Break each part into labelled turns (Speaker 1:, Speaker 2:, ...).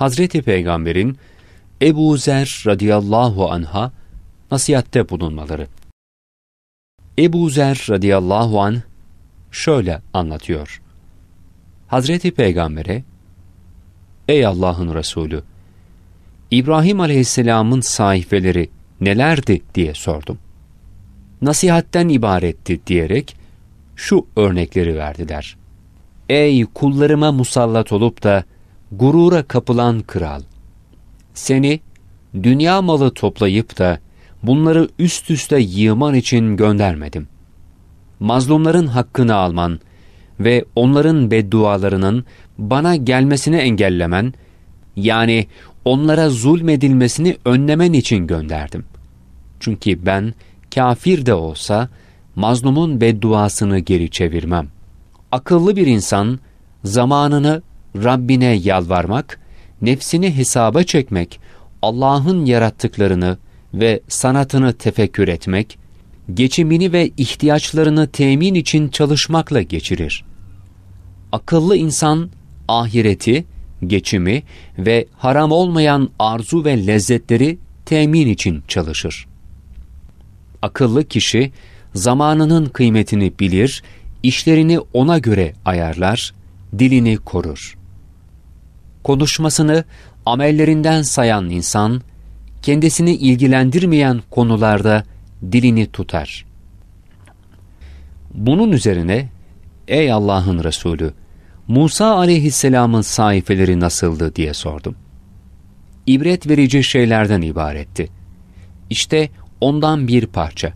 Speaker 1: Hazreti Peygamber'in Ebu Zer radıyallahu anha nasihatte bulunmaları. Ebu Zer radıyallahu an şöyle anlatıyor. Hazreti Peygamber'e Ey Allah'ın Resulü! İbrahim aleyhisselamın sayfeleri nelerdi diye sordum. Nasihatten ibaretti diyerek şu örnekleri verdiler. Ey kullarıma musallat olup da gurura kapılan kral, seni dünya malı toplayıp da bunları üst üste yığman için göndermedim. Mazlumların hakkını alman ve onların beddualarının bana gelmesini engellemen, yani onlara zulmedilmesini önlemen için gönderdim. Çünkü ben kafir de olsa mazlumun bedduasını geri çevirmem. Akıllı bir insan zamanını Rabbine yalvarmak, nefsini hesaba çekmek, Allah'ın yarattıklarını ve sanatını tefekkür etmek, geçimini ve ihtiyaçlarını temin için çalışmakla geçirir. Akıllı insan ahireti, geçimi ve haram olmayan arzu ve lezzetleri temin için çalışır. Akıllı kişi zamanının kıymetini bilir, işlerini ona göre ayarlar, dilini korur.'' konuşmasını amellerinden sayan insan, kendisini ilgilendirmeyen konularda dilini tutar. Bunun üzerine, ''Ey Allah'ın Resulü, Musa aleyhisselamın sayfeleri nasıldı?'' diye sordum. İbret verici şeylerden ibaretti. İşte ondan bir parça.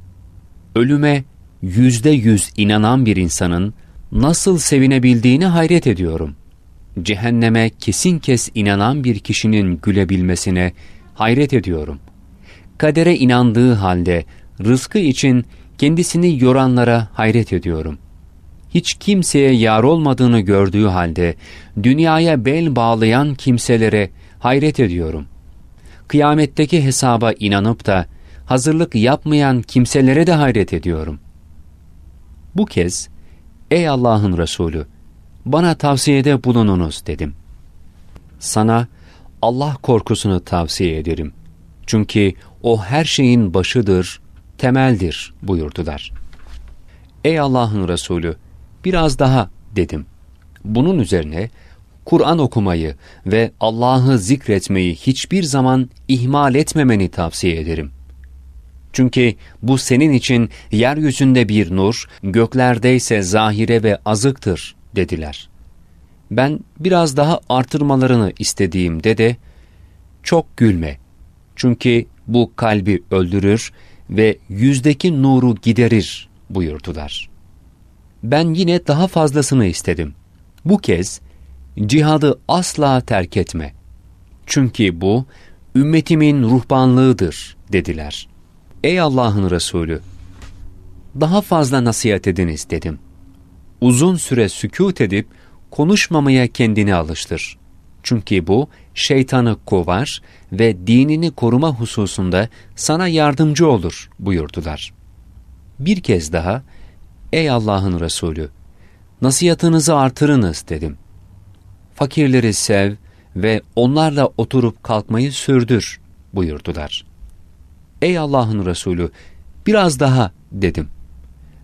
Speaker 1: Ölüme yüzde yüz inanan bir insanın nasıl sevinebildiğini hayret ediyorum.'' cehenneme kesin kes inanan bir kişinin gülebilmesine hayret ediyorum. Kadere inandığı halde rızkı için kendisini yoranlara hayret ediyorum. Hiç kimseye yar olmadığını gördüğü halde dünyaya bel bağlayan kimselere hayret ediyorum. Kıyametteki hesaba inanıp da hazırlık yapmayan kimselere de hayret ediyorum. Bu kez ey Allah'ın Resulü bana tavsiyede bulununuz dedim. Sana Allah korkusunu tavsiye ederim. Çünkü o her şeyin başıdır, temeldir buyurdular. Ey Allah'ın Resulü biraz daha dedim. Bunun üzerine Kur'an okumayı ve Allah'ı zikretmeyi hiçbir zaman ihmal etmemeni tavsiye ederim. Çünkü bu senin için yeryüzünde bir nur, göklerde ise zahire ve azıktır dediler. Ben biraz daha artırmalarını istediğimde de çok gülme. Çünkü bu kalbi öldürür ve yüzdeki nuru giderir buyurdular. Ben yine daha fazlasını istedim. Bu kez cihadı asla terk etme. Çünkü bu ümmetimin ruhbanlığıdır dediler. Ey Allah'ın Resulü! Daha fazla nasihat ediniz dedim uzun süre sükût edip konuşmamaya kendini alıştır. Çünkü bu şeytanı kovar ve dinini koruma hususunda sana yardımcı olur buyurdular. Bir kez daha ey Allah'ın Resulü nasihatınızı artırınız dedim. Fakirleri sev ve onlarla oturup kalkmayı sürdür buyurdular. Ey Allah'ın Resulü biraz daha dedim.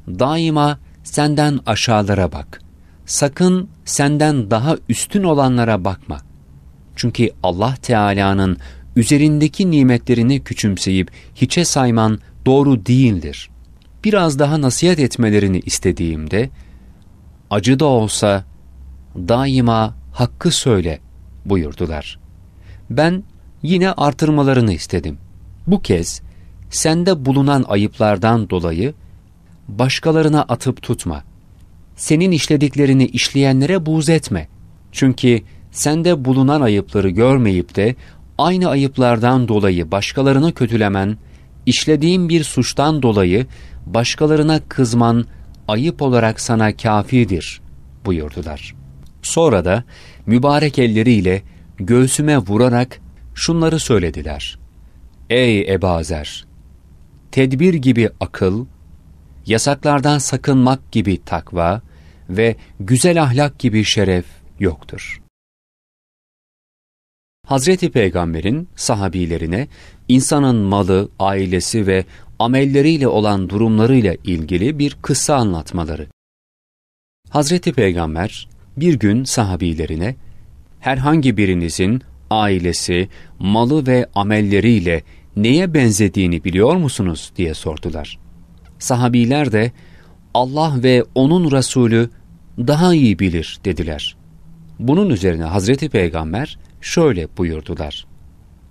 Speaker 1: Daima senden aşağılara bak. Sakın senden daha üstün olanlara bakma. Çünkü Allah Teala'nın üzerindeki nimetlerini küçümseyip hiçe sayman doğru değildir. Biraz daha nasihat etmelerini istediğimde, acı da olsa daima hakkı söyle buyurdular. Ben yine artırmalarını istedim. Bu kez sende bulunan ayıplardan dolayı başkalarına atıp tutma. Senin işlediklerini işleyenlere buğz etme. Çünkü sende bulunan ayıpları görmeyip de aynı ayıplardan dolayı başkalarını kötülemen, işlediğin bir suçtan dolayı başkalarına kızman ayıp olarak sana kafidir buyurdular. Sonra da mübarek elleriyle göğsüme vurarak şunları söylediler. Ey Ebazer! Tedbir gibi akıl, yasaklardan sakınmak gibi takva ve güzel ahlak gibi şeref yoktur. Hazreti Peygamber'in sahabilerine insanın malı, ailesi ve amelleriyle olan durumlarıyla ilgili bir kısa anlatmaları. Hazreti Peygamber bir gün sahabilerine herhangi birinizin ailesi, malı ve amelleriyle neye benzediğini biliyor musunuz diye sordular. Sahabiler de Allah ve onun Resulü daha iyi bilir dediler. Bunun üzerine Hazreti Peygamber şöyle buyurdular.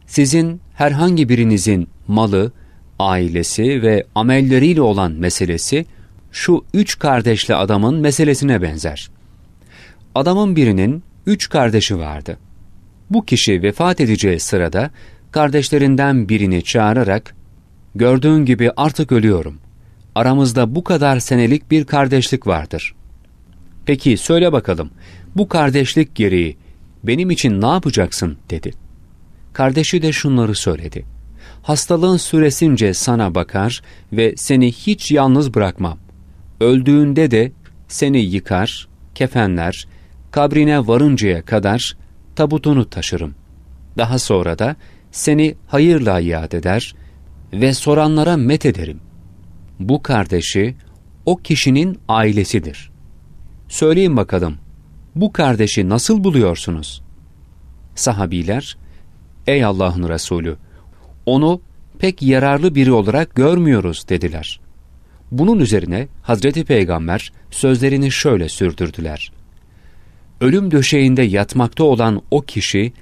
Speaker 1: Sizin herhangi birinizin malı, ailesi ve amelleriyle olan meselesi şu üç kardeşli adamın meselesine benzer. Adamın birinin üç kardeşi vardı. Bu kişi vefat edeceği sırada kardeşlerinden birini çağırarak ''Gördüğün gibi artık ölüyorum.'' aramızda bu kadar senelik bir kardeşlik vardır. Peki söyle bakalım, bu kardeşlik gereği benim için ne yapacaksın dedi. Kardeşi de şunları söyledi. Hastalığın süresince sana bakar ve seni hiç yalnız bırakmam. Öldüğünde de seni yıkar, kefenler, kabrine varıncaya kadar tabutunu taşırım. Daha sonra da seni hayırla iade eder ve soranlara met ederim bu kardeşi o kişinin ailesidir. Söyleyin bakalım, bu kardeşi nasıl buluyorsunuz? Sahabiler, ey Allah'ın Resulü, onu pek yararlı biri olarak görmüyoruz dediler. Bunun üzerine Hazreti Peygamber sözlerini şöyle sürdürdüler. Ölüm döşeğinde yatmakta olan o kişi,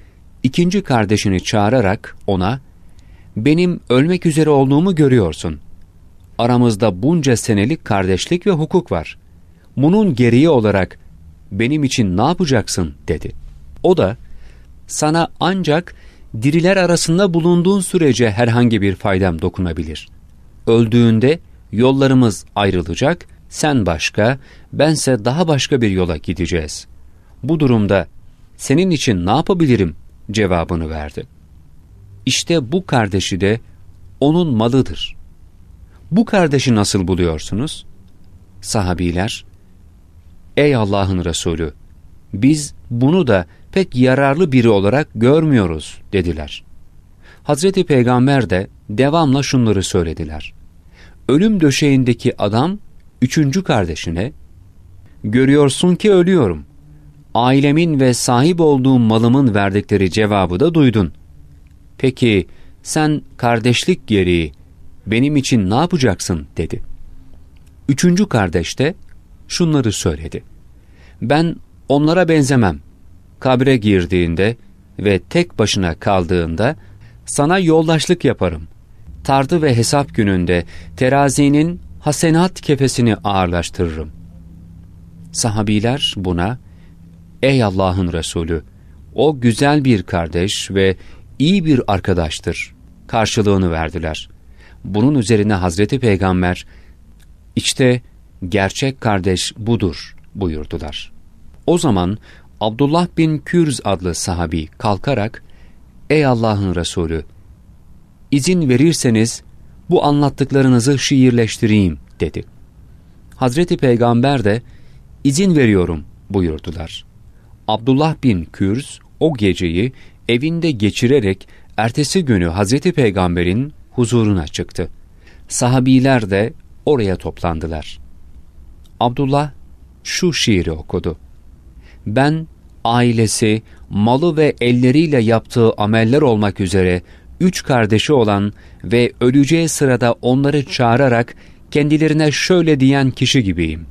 Speaker 1: ikinci kardeşini çağırarak ona, ''Benim ölmek üzere olduğumu görüyorsun.'' aramızda bunca senelik kardeşlik ve hukuk var. Bunun geriye olarak benim için ne yapacaksın dedi. O da sana ancak diriler arasında bulunduğun sürece herhangi bir faydam dokunabilir. Öldüğünde yollarımız ayrılacak, sen başka, bense daha başka bir yola gideceğiz. Bu durumda senin için ne yapabilirim cevabını verdi. İşte bu kardeşi de onun malıdır. Bu kardeşi nasıl buluyorsunuz? Sahabiler, Ey Allah'ın Resulü, biz bunu da pek yararlı biri olarak görmüyoruz dediler. Hazreti Peygamber de devamla şunları söylediler. Ölüm döşeğindeki adam üçüncü kardeşine, görüyorsun ki ölüyorum. Ailemin ve sahip olduğum malımın verdikleri cevabı da duydun. Peki sen kardeşlik gereği benim için ne yapacaksın dedi. Üçüncü kardeş de şunları söyledi. Ben onlara benzemem. Kabre girdiğinde ve tek başına kaldığında sana yoldaşlık yaparım. Tardı ve hesap gününde terazinin hasenat kefesini ağırlaştırırım. Sahabiler buna, ey Allah'ın Resulü, o güzel bir kardeş ve iyi bir arkadaştır. Karşılığını verdiler. Bunun üzerine Hazreti Peygamber, işte gerçek kardeş budur buyurdular. O zaman Abdullah bin Kürz adlı sahabi kalkarak, Ey Allah'ın Resulü! izin verirseniz bu anlattıklarınızı şiirleştireyim dedi. Hazreti Peygamber de izin veriyorum buyurdular. Abdullah bin Kürz o geceyi evinde geçirerek ertesi günü Hazreti Peygamber'in huzuruna çıktı. Sahabiler de oraya toplandılar. Abdullah şu şiiri okudu. Ben ailesi, malı ve elleriyle yaptığı ameller olmak üzere üç kardeşi olan ve öleceği sırada onları çağırarak kendilerine şöyle diyen kişi gibiyim.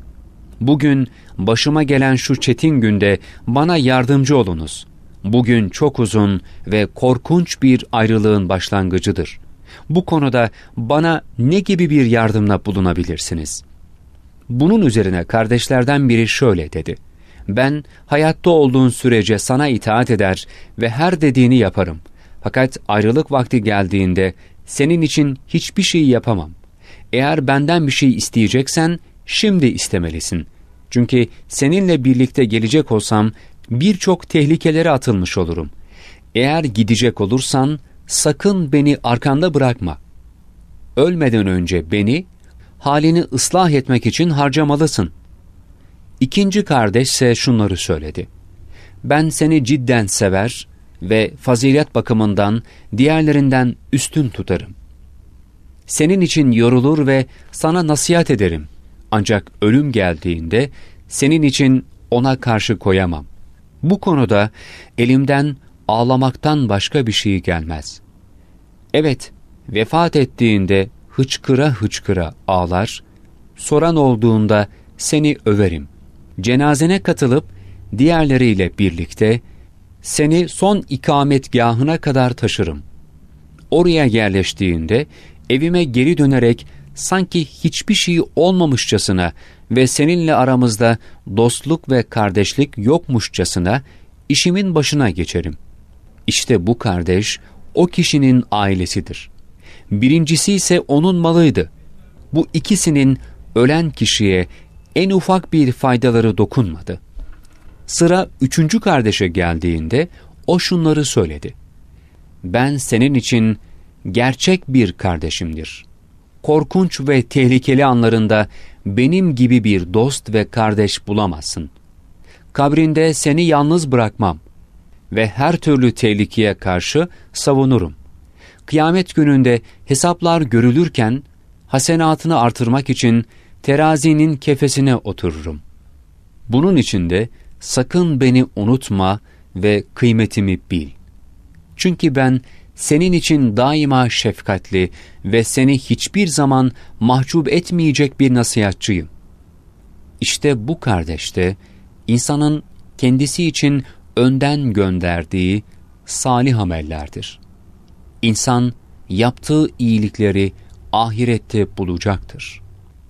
Speaker 1: Bugün başıma gelen şu çetin günde bana yardımcı olunuz. Bugün çok uzun ve korkunç bir ayrılığın başlangıcıdır. Bu konuda bana ne gibi bir yardımla bulunabilirsiniz? Bunun üzerine kardeşlerden biri şöyle dedi. Ben hayatta olduğun sürece sana itaat eder ve her dediğini yaparım. Fakat ayrılık vakti geldiğinde senin için hiçbir şey yapamam. Eğer benden bir şey isteyeceksen şimdi istemelisin. Çünkü seninle birlikte gelecek olsam birçok tehlikelere atılmış olurum. Eğer gidecek olursan sakın beni arkanda bırakma. Ölmeden önce beni, halini ıslah etmek için harcamalısın. İkinci kardeş ise şunları söyledi. Ben seni cidden sever ve fazilet bakımından diğerlerinden üstün tutarım. Senin için yorulur ve sana nasihat ederim. Ancak ölüm geldiğinde senin için ona karşı koyamam. Bu konuda elimden ağlamaktan başka bir şey gelmez. Evet, vefat ettiğinde hıçkıra hıçkıra ağlar, soran olduğunda seni överim. Cenazene katılıp diğerleriyle birlikte seni son ikametgahına kadar taşırım. Oraya yerleştiğinde evime geri dönerek sanki hiçbir şey olmamışçasına ve seninle aramızda dostluk ve kardeşlik yokmuşçasına işimin başına geçerim. İşte bu kardeş o kişinin ailesidir. Birincisi ise onun malıydı. Bu ikisinin ölen kişiye en ufak bir faydaları dokunmadı. Sıra üçüncü kardeşe geldiğinde o şunları söyledi. Ben senin için gerçek bir kardeşimdir. Korkunç ve tehlikeli anlarında benim gibi bir dost ve kardeş bulamazsın. Kabrinde seni yalnız bırakmam ve her türlü tehlikeye karşı savunurum. Kıyamet gününde hesaplar görülürken hasenatını artırmak için terazinin kefesine otururum. Bunun için de sakın beni unutma ve kıymetimi bil. Çünkü ben senin için daima şefkatli ve seni hiçbir zaman mahcup etmeyecek bir nasihatçıyım. İşte bu kardeşte insanın kendisi için önden gönderdiği salih amellerdir. İnsan yaptığı iyilikleri ahirette bulacaktır.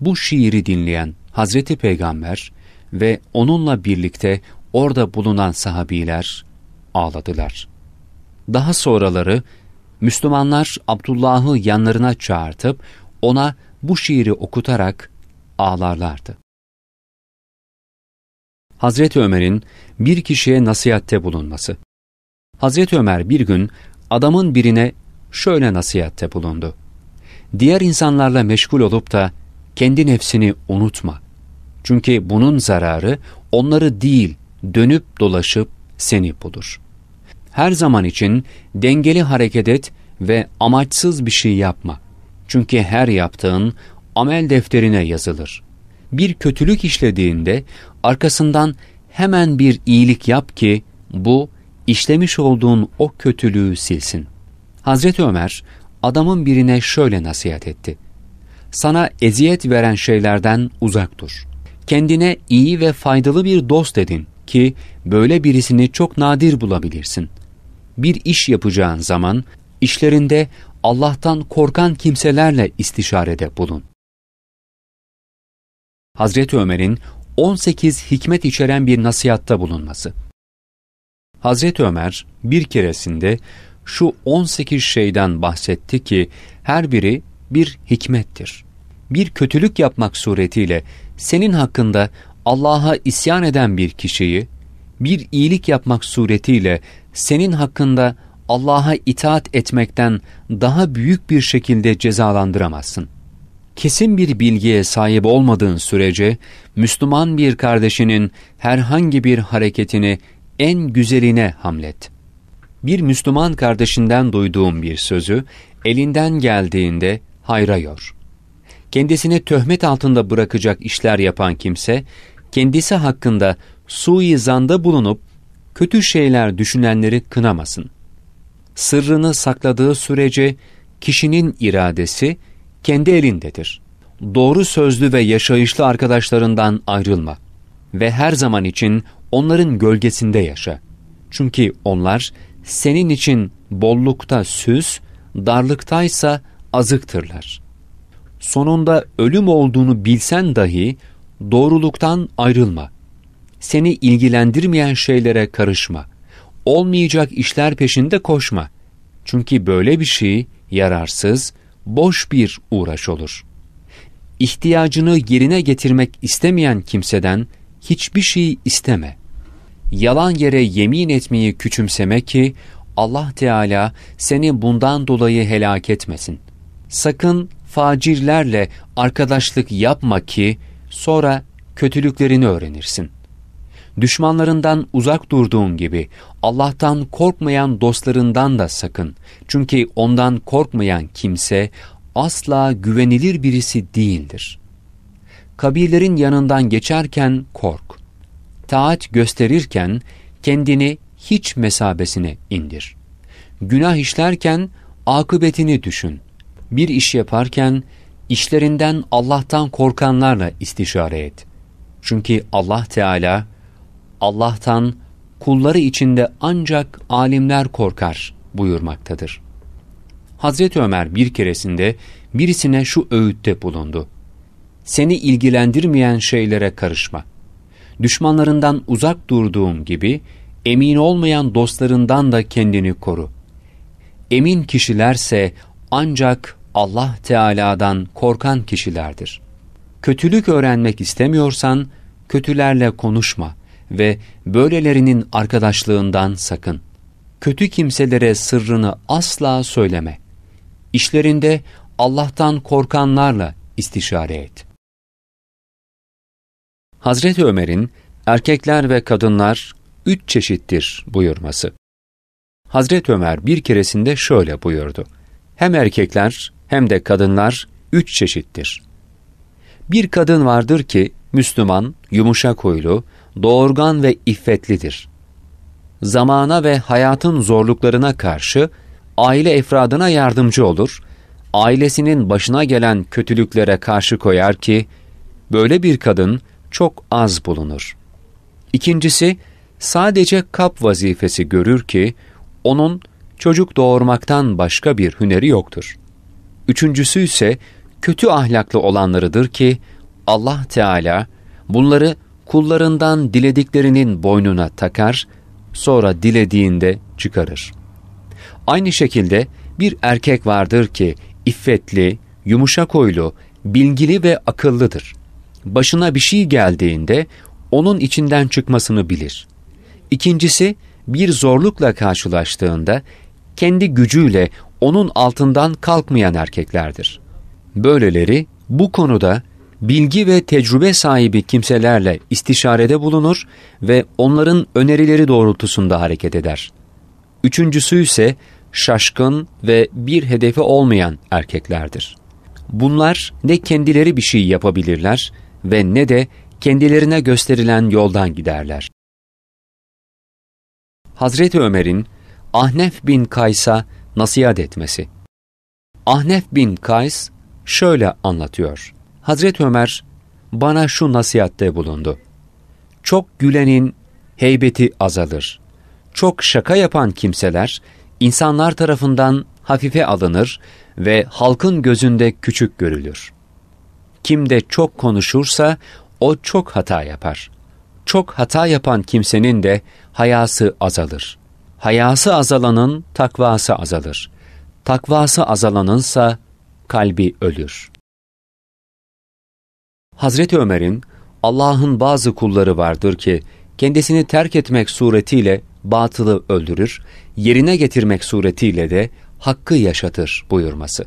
Speaker 1: Bu şiiri dinleyen Hazreti Peygamber ve onunla birlikte orada bulunan sahabiler ağladılar. Daha sonraları Müslümanlar Abdullah'ı yanlarına çağırtıp ona bu şiiri okutarak ağlarlardı. Hazreti Ömer'in bir kişiye nasihatte bulunması. Hazreti Ömer bir gün adamın birine şöyle nasihatte bulundu. Diğer insanlarla meşgul olup da kendi nefsini unutma. Çünkü bunun zararı onları değil dönüp dolaşıp seni bulur. Her zaman için dengeli hareket et ve amaçsız bir şey yapma. Çünkü her yaptığın amel defterine yazılır. Bir kötülük işlediğinde Arkasından hemen bir iyilik yap ki bu işlemiş olduğun o kötülüğü silsin. Hazreti Ömer adamın birine şöyle nasihat etti. Sana eziyet veren şeylerden uzak dur. Kendine iyi ve faydalı bir dost edin ki böyle birisini çok nadir bulabilirsin. Bir iş yapacağın zaman işlerinde Allah'tan korkan kimselerle istişarede bulun. Hazreti Ömer'in 18 hikmet içeren bir nasihatta bulunması. Hazreti Ömer bir keresinde şu 18 şeyden bahsetti ki her biri bir hikmettir. Bir kötülük yapmak suretiyle senin hakkında Allah'a isyan eden bir kişiyi, bir iyilik yapmak suretiyle senin hakkında Allah'a itaat etmekten daha büyük bir şekilde cezalandıramazsın kesin bir bilgiye sahip olmadığın sürece Müslüman bir kardeşinin herhangi bir hareketini en güzeline hamlet. Bir Müslüman kardeşinden duyduğum bir sözü elinden geldiğinde hayra yor. Kendisini töhmet altında bırakacak işler yapan kimse, kendisi hakkında suizanda bulunup kötü şeyler düşünenleri kınamasın. Sırrını sakladığı sürece kişinin iradesi kendi elindedir. Doğru sözlü ve yaşayışlı arkadaşlarından ayrılma ve her zaman için onların gölgesinde yaşa. Çünkü onlar senin için bollukta süs, darlıktaysa azıktırlar. Sonunda ölüm olduğunu bilsen dahi doğruluktan ayrılma. Seni ilgilendirmeyen şeylere karışma. Olmayacak işler peşinde koşma. Çünkü böyle bir şey yararsız, boş bir uğraş olur. İhtiyacını yerine getirmek istemeyen kimseden hiçbir şey isteme. Yalan yere yemin etmeyi küçümseme ki Allah Teala seni bundan dolayı helak etmesin. Sakın facirlerle arkadaşlık yapma ki sonra kötülüklerini öğrenirsin. Düşmanlarından uzak durduğun gibi Allah'tan korkmayan dostlarından da sakın. Çünkü ondan korkmayan kimse asla güvenilir birisi değildir. Kabirlerin yanından geçerken kork. Taat gösterirken kendini hiç mesabesine indir. Günah işlerken akıbetini düşün. Bir iş yaparken işlerinden Allah'tan korkanlarla istişare et. Çünkü Allah Teala Allah'tan kulları içinde ancak alimler korkar buyurmaktadır. Hazreti Ömer bir keresinde birisine şu öğütte bulundu. Seni ilgilendirmeyen şeylere karışma. Düşmanlarından uzak durduğum gibi emin olmayan dostlarından da kendini koru. Emin kişilerse ancak Allah Teala'dan korkan kişilerdir. Kötülük öğrenmek istemiyorsan kötülerle konuşma.'' ve böylelerinin arkadaşlığından sakın. Kötü kimselere sırrını asla söyleme. İşlerinde Allah'tan korkanlarla istişare et. Hazreti Ömer'in erkekler ve kadınlar üç çeşittir buyurması. Hazreti Ömer bir keresinde şöyle buyurdu. Hem erkekler hem de kadınlar üç çeşittir. Bir kadın vardır ki Müslüman, yumuşak huylu, doğurgan ve iffetlidir. Zamana ve hayatın zorluklarına karşı aile efradına yardımcı olur, ailesinin başına gelen kötülüklere karşı koyar ki, böyle bir kadın çok az bulunur. İkincisi, sadece kap vazifesi görür ki, onun çocuk doğurmaktan başka bir hüneri yoktur. Üçüncüsü ise kötü ahlaklı olanlarıdır ki, Allah Teala bunları kullarından dilediklerinin boynuna takar, sonra dilediğinde çıkarır. Aynı şekilde bir erkek vardır ki iffetli, yumuşak huylu, bilgili ve akıllıdır. Başına bir şey geldiğinde onun içinden çıkmasını bilir. İkincisi, bir zorlukla karşılaştığında kendi gücüyle onun altından kalkmayan erkeklerdir. Böyleleri bu konuda bilgi ve tecrübe sahibi kimselerle istişarede bulunur ve onların önerileri doğrultusunda hareket eder. Üçüncüsü ise şaşkın ve bir hedefi olmayan erkeklerdir. Bunlar ne kendileri bir şey yapabilirler ve ne de kendilerine gösterilen yoldan giderler. Hazreti Ömer'in Ahnef bin Kays'a nasihat etmesi. Ahnef bin Kays şöyle anlatıyor. Hazreti Ömer bana şu nasihatte bulundu. Çok gülenin heybeti azalır. Çok şaka yapan kimseler insanlar tarafından hafife alınır ve halkın gözünde küçük görülür. Kim de çok konuşursa o çok hata yapar. Çok hata yapan kimsenin de hayası azalır. Hayası azalanın takvası azalır. Takvası azalanınsa kalbi ölür. Hazreti Ömer'in Allah'ın bazı kulları vardır ki kendisini terk etmek suretiyle batılı öldürür, yerine getirmek suretiyle de hakkı yaşatır buyurması.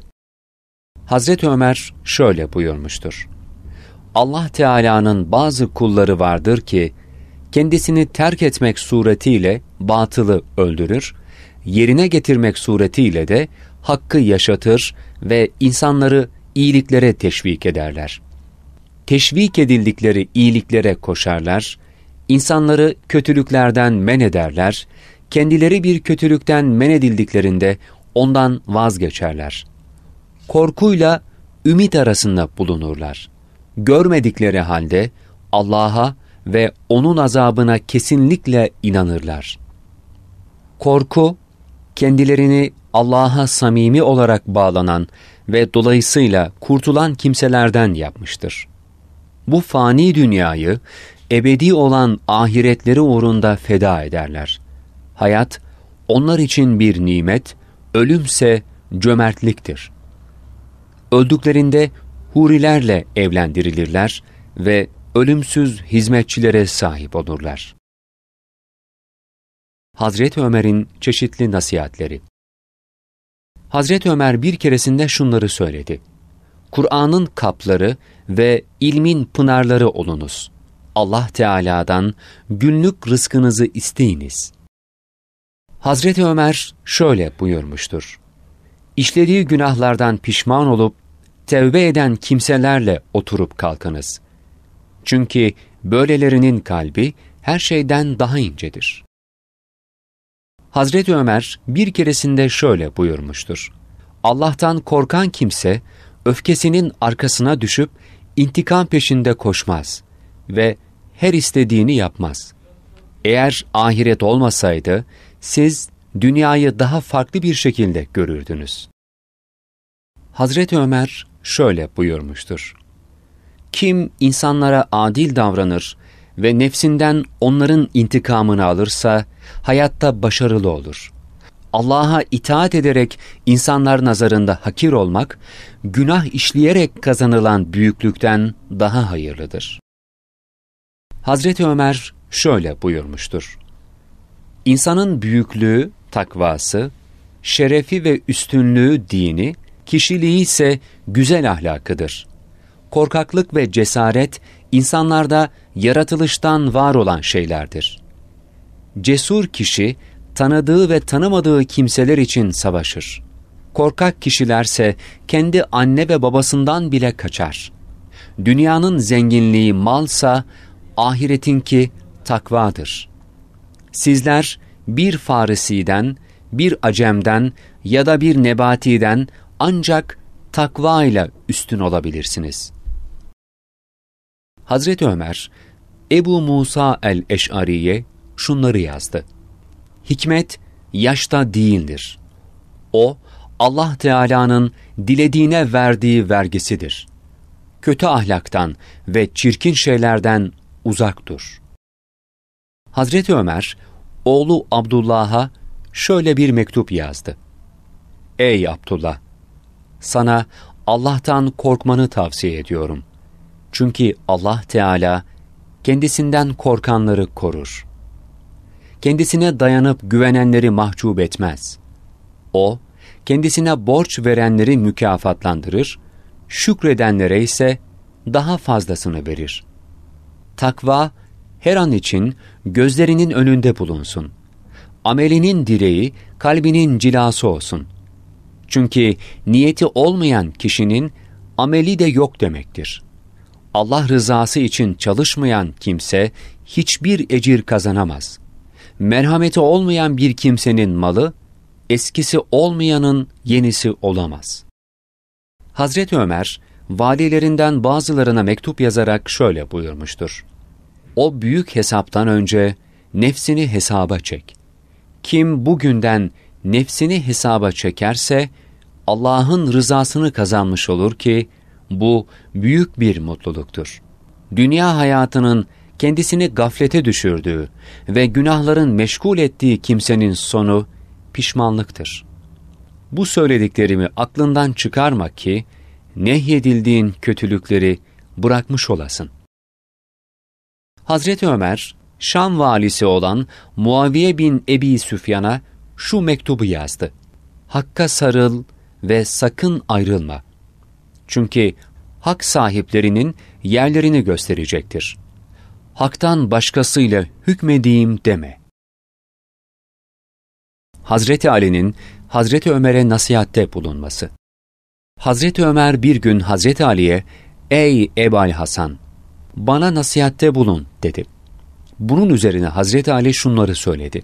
Speaker 1: Hazreti Ömer şöyle buyurmuştur. Allah Teala'nın bazı kulları vardır ki kendisini terk etmek suretiyle batılı öldürür, yerine getirmek suretiyle de hakkı yaşatır ve insanları iyiliklere teşvik ederler.'' teşvik edildikleri iyiliklere koşarlar, insanları kötülüklerden men ederler, kendileri bir kötülükten men edildiklerinde ondan vazgeçerler. Korkuyla ümit arasında bulunurlar. Görmedikleri halde Allah'a ve O'nun azabına kesinlikle inanırlar. Korku, kendilerini Allah'a samimi olarak bağlanan ve dolayısıyla kurtulan kimselerden yapmıştır bu fani dünyayı ebedi olan ahiretleri uğrunda feda ederler. Hayat onlar için bir nimet, ölümse cömertliktir. Öldüklerinde hurilerle evlendirilirler ve ölümsüz hizmetçilere sahip olurlar. Hazreti Ömer'in çeşitli nasihatleri Hazreti Ömer bir keresinde şunları söyledi. Kur'an'ın kapları ve ilmin pınarları olunuz. Allah Teala'dan günlük rızkınızı isteyiniz. Hazreti Ömer şöyle buyurmuştur. İşlediği günahlardan pişman olup tevbe eden kimselerle oturup kalkınız. Çünkü böylelerinin kalbi her şeyden daha incedir. Hazreti Ömer bir keresinde şöyle buyurmuştur. Allah'tan korkan kimse öfkesinin arkasına düşüp intikam peşinde koşmaz ve her istediğini yapmaz. Eğer ahiret olmasaydı siz dünyayı daha farklı bir şekilde görürdünüz. Hazreti Ömer şöyle buyurmuştur. Kim insanlara adil davranır ve nefsinden onların intikamını alırsa hayatta başarılı olur. Allah'a itaat ederek insanlar nazarında hakir olmak, günah işleyerek kazanılan büyüklükten daha hayırlıdır. Hazreti Ömer şöyle buyurmuştur. İnsanın büyüklüğü, takvası, şerefi ve üstünlüğü dini, kişiliği ise güzel ahlakıdır. Korkaklık ve cesaret insanlarda yaratılıştan var olan şeylerdir. Cesur kişi tanıdığı ve tanımadığı kimseler için savaşır. Korkak kişilerse kendi anne ve babasından bile kaçar. Dünyanın zenginliği malsa ahiretinki takvadır. Sizler bir Farisi'den, bir Acem'den ya da bir Nebati'den ancak takva ile üstün olabilirsiniz. Hazreti Ömer, Ebu Musa el-Eş'ari'ye şunları yazdı. Hikmet yaşta değildir. O Allah Teala'nın dilediğine verdiği vergisidir. Kötü ahlaktan ve çirkin şeylerden uzak dur. Hazreti Ömer oğlu Abdullah'a şöyle bir mektup yazdı. Ey Abdullah! Sana Allah'tan korkmanı tavsiye ediyorum. Çünkü Allah Teala kendisinden korkanları korur.'' kendisine dayanıp güvenenleri mahcup etmez. O, kendisine borç verenleri mükafatlandırır, şükredenlere ise daha fazlasını verir. Takva, her an için gözlerinin önünde bulunsun. Amelinin direği, kalbinin cilası olsun. Çünkü niyeti olmayan kişinin ameli de yok demektir. Allah rızası için çalışmayan kimse hiçbir ecir kazanamaz merhameti olmayan bir kimsenin malı, eskisi olmayanın yenisi olamaz. Hazreti Ömer, valilerinden bazılarına mektup yazarak şöyle buyurmuştur. O büyük hesaptan önce nefsini hesaba çek. Kim bugünden nefsini hesaba çekerse, Allah'ın rızasını kazanmış olur ki, bu büyük bir mutluluktur. Dünya hayatının kendisini gaflete düşürdüğü ve günahların meşgul ettiği kimsenin sonu pişmanlıktır. Bu söylediklerimi aklından çıkarma ki, nehyedildiğin kötülükleri bırakmış olasın. Hazreti Ömer, Şam valisi olan Muaviye bin Ebi Süfyan'a şu mektubu yazdı. Hakka sarıl ve sakın ayrılma. Çünkü hak sahiplerinin yerlerini gösterecektir.'' haktan başkasıyla hükmedeyim deme. Hazreti Ali'nin Hazreti Ömer'e nasihatte bulunması. Hazreti Ömer bir gün Hazreti Ali'ye, ''Ey Ebal Hasan, bana nasihatte bulun.'' dedi. Bunun üzerine Hazreti Ali şunları söyledi.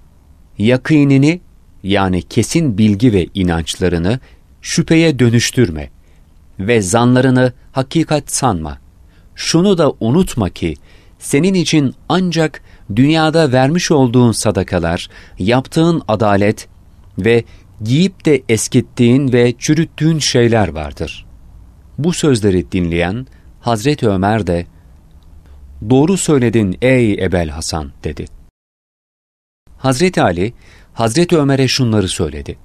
Speaker 1: Yakînini yani kesin bilgi ve inançlarını şüpheye dönüştürme ve zanlarını hakikat sanma. Şunu da unutma ki senin için ancak dünyada vermiş olduğun sadakalar, yaptığın adalet ve giyip de eskittiğin ve çürüttüğün şeyler vardır. Bu sözleri dinleyen Hazreti Ömer de, Doğru söyledin ey Ebel Hasan dedi. Hazreti Ali, Hazreti Ömer'e şunları söyledi.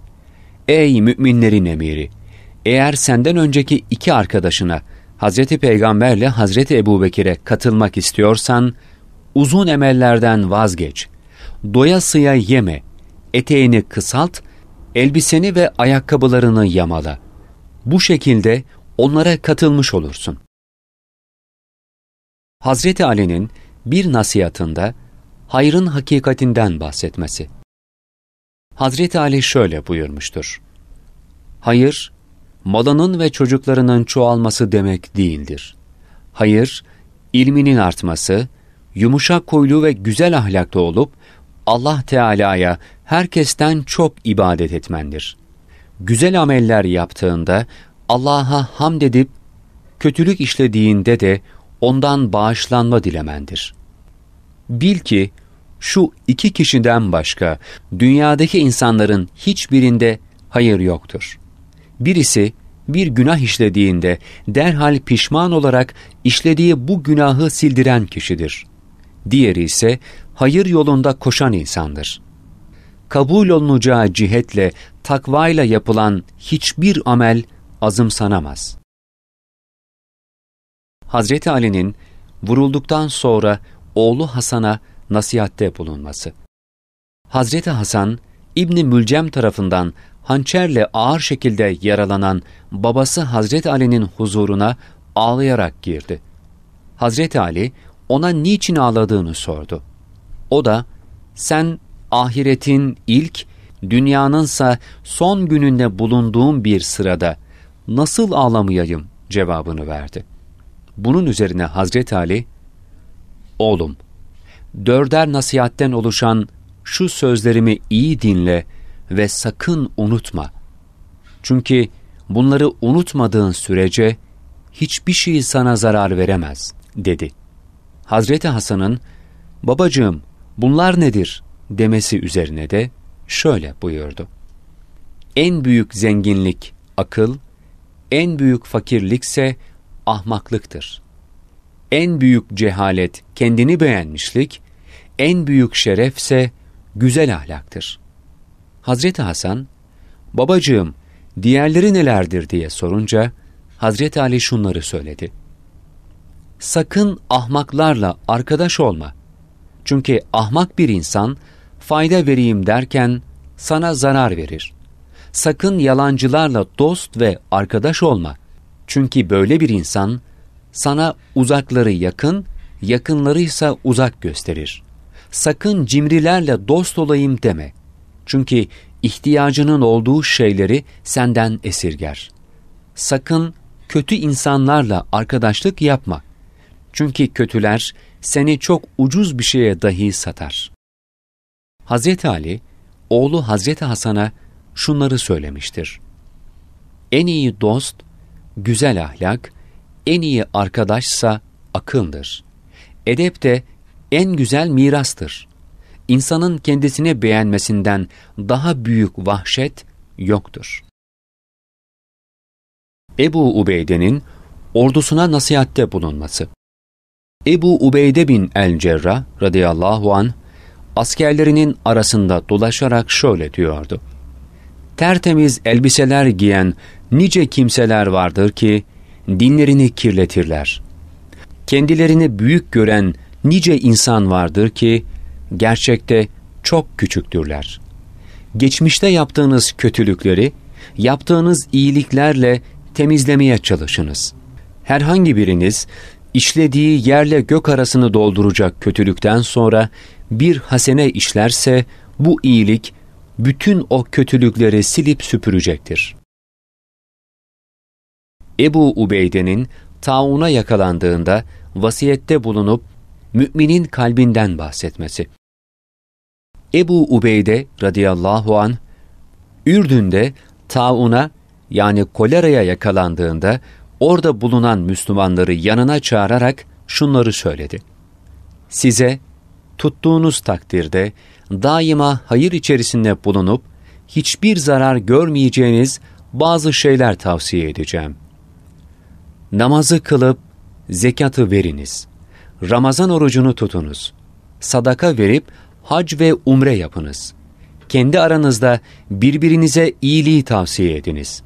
Speaker 1: Ey müminlerin emiri! Eğer senden önceki iki arkadaşına Hazreti Peygamberle Hazreti Ebubekir'e katılmak istiyorsan uzun emellerden vazgeç. Doyasıya yeme. Eteğini kısalt, elbiseni ve ayakkabılarını yamala. Bu şekilde onlara katılmış olursun. Hazreti Ali'nin bir nasihatında hayrın hakikatinden bahsetmesi. Hazreti Ali şöyle buyurmuştur. Hayır, malının ve çocuklarının çoğalması demek değildir. Hayır, ilminin artması, yumuşak huylu ve güzel ahlaklı olup Allah Teala'ya herkesten çok ibadet etmendir. Güzel ameller yaptığında Allah'a hamd edip kötülük işlediğinde de ondan bağışlanma dilemendir. Bil ki şu iki kişiden başka dünyadaki insanların hiçbirinde hayır yoktur. Birisi bir günah işlediğinde derhal pişman olarak işlediği bu günahı sildiren kişidir. Diğeri ise hayır yolunda koşan insandır. Kabul olunacağı cihetle takvayla yapılan hiçbir amel azımsanamaz. Hazreti Ali'nin vurulduktan sonra oğlu Hasan'a nasihatte bulunması. Hazreti Hasan, İbni Mülcem tarafından hançerle ağır şekilde yaralanan babası Hazreti Ali'nin huzuruna ağlayarak girdi. Hazreti Ali ona niçin ağladığını sordu. O da sen ahiretin ilk, dünyanınsa son gününde bulunduğum bir sırada nasıl ağlamayayım cevabını verdi. Bunun üzerine Hazreti Ali, oğlum dörder nasihatten oluşan şu sözlerimi iyi dinle.'' ve sakın unutma. Çünkü bunları unutmadığın sürece hiçbir şey sana zarar veremez, dedi. Hazreti Hasan'ın, babacığım bunlar nedir demesi üzerine de şöyle buyurdu. En büyük zenginlik akıl, en büyük fakirlikse ahmaklıktır. En büyük cehalet kendini beğenmişlik, en büyük şerefse güzel ahlaktır. Hazreti Hasan, babacığım diğerleri nelerdir diye sorunca Hazreti Ali şunları söyledi. Sakın ahmaklarla arkadaş olma. Çünkü ahmak bir insan fayda vereyim derken sana zarar verir. Sakın yalancılarla dost ve arkadaş olma. Çünkü böyle bir insan sana uzakları yakın, yakınlarıysa uzak gösterir. Sakın cimrilerle dost olayım deme. Çünkü ihtiyacının olduğu şeyleri senden esirger. Sakın kötü insanlarla arkadaşlık yapma. Çünkü kötüler seni çok ucuz bir şeye dahi satar. Hazreti Ali, oğlu Hazreti Hasan'a şunları söylemiştir. En iyi dost, güzel ahlak, en iyi arkadaşsa akıldır. Edep de en güzel mirastır insanın kendisini beğenmesinden daha büyük vahşet yoktur. Ebu Ubeyde'nin ordusuna nasihatte bulunması Ebu Ubeyde bin el-Cerrah radıyallahu an askerlerinin arasında dolaşarak şöyle diyordu. Tertemiz elbiseler giyen nice kimseler vardır ki dinlerini kirletirler. Kendilerini büyük gören nice insan vardır ki gerçekte çok küçüktürler. Geçmişte yaptığınız kötülükleri, yaptığınız iyiliklerle temizlemeye çalışınız. Herhangi biriniz işlediği yerle gök arasını dolduracak kötülükten sonra bir hasene işlerse bu iyilik bütün o kötülükleri silip süpürecektir. Ebu Ubeyde'nin tauna yakalandığında vasiyette bulunup müminin kalbinden bahsetmesi. Ebu Ubeyde radıyallahu an Ürdün'de tauna yani koleraya yakalandığında orada bulunan Müslümanları yanına çağırarak şunları söyledi. Size tuttuğunuz takdirde daima hayır içerisinde bulunup hiçbir zarar görmeyeceğiniz bazı şeyler tavsiye edeceğim. Namazı kılıp zekatı veriniz. Ramazan orucunu tutunuz. Sadaka verip hac ve umre yapınız. Kendi aranızda birbirinize iyiliği tavsiye ediniz.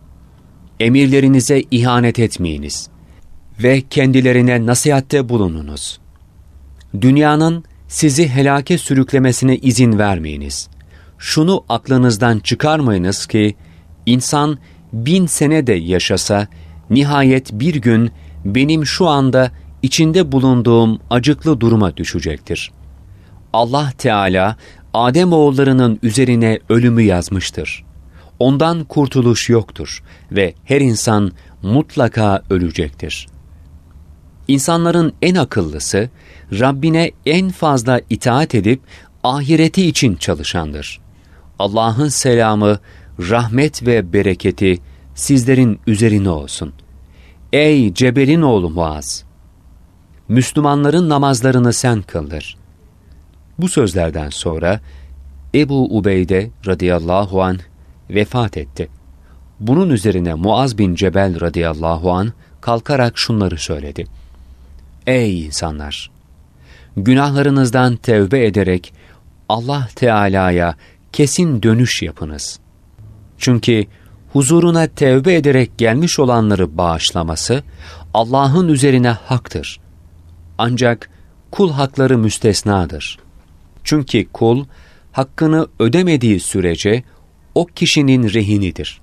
Speaker 1: Emirlerinize ihanet etmeyiniz. Ve kendilerine nasihatte bulununuz. Dünyanın sizi helake sürüklemesine izin vermeyiniz. Şunu aklınızdan çıkarmayınız ki, insan bin sene de yaşasa, nihayet bir gün benim şu anda içinde bulunduğum acıklı duruma düşecektir.'' Allah Teala Adem oğullarının üzerine ölümü yazmıştır. Ondan kurtuluş yoktur ve her insan mutlaka ölecektir. İnsanların en akıllısı Rabbine en fazla itaat edip ahireti için çalışandır. Allah'ın selamı, rahmet ve bereketi sizlerin üzerine olsun. Ey Cebel'in oğlu Muaz! Müslümanların namazlarını sen kıldır.'' Bu sözlerden sonra Ebu Ubeyde radıyallahu an vefat etti. Bunun üzerine Muaz bin Cebel radıyallahu an kalkarak şunları söyledi. Ey insanlar! Günahlarınızdan tevbe ederek Allah Teala'ya kesin dönüş yapınız. Çünkü huzuruna tevbe ederek gelmiş olanları bağışlaması Allah'ın üzerine haktır. Ancak kul hakları müstesnadır.'' Çünkü kul hakkını ödemediği sürece o kişinin rehinidir.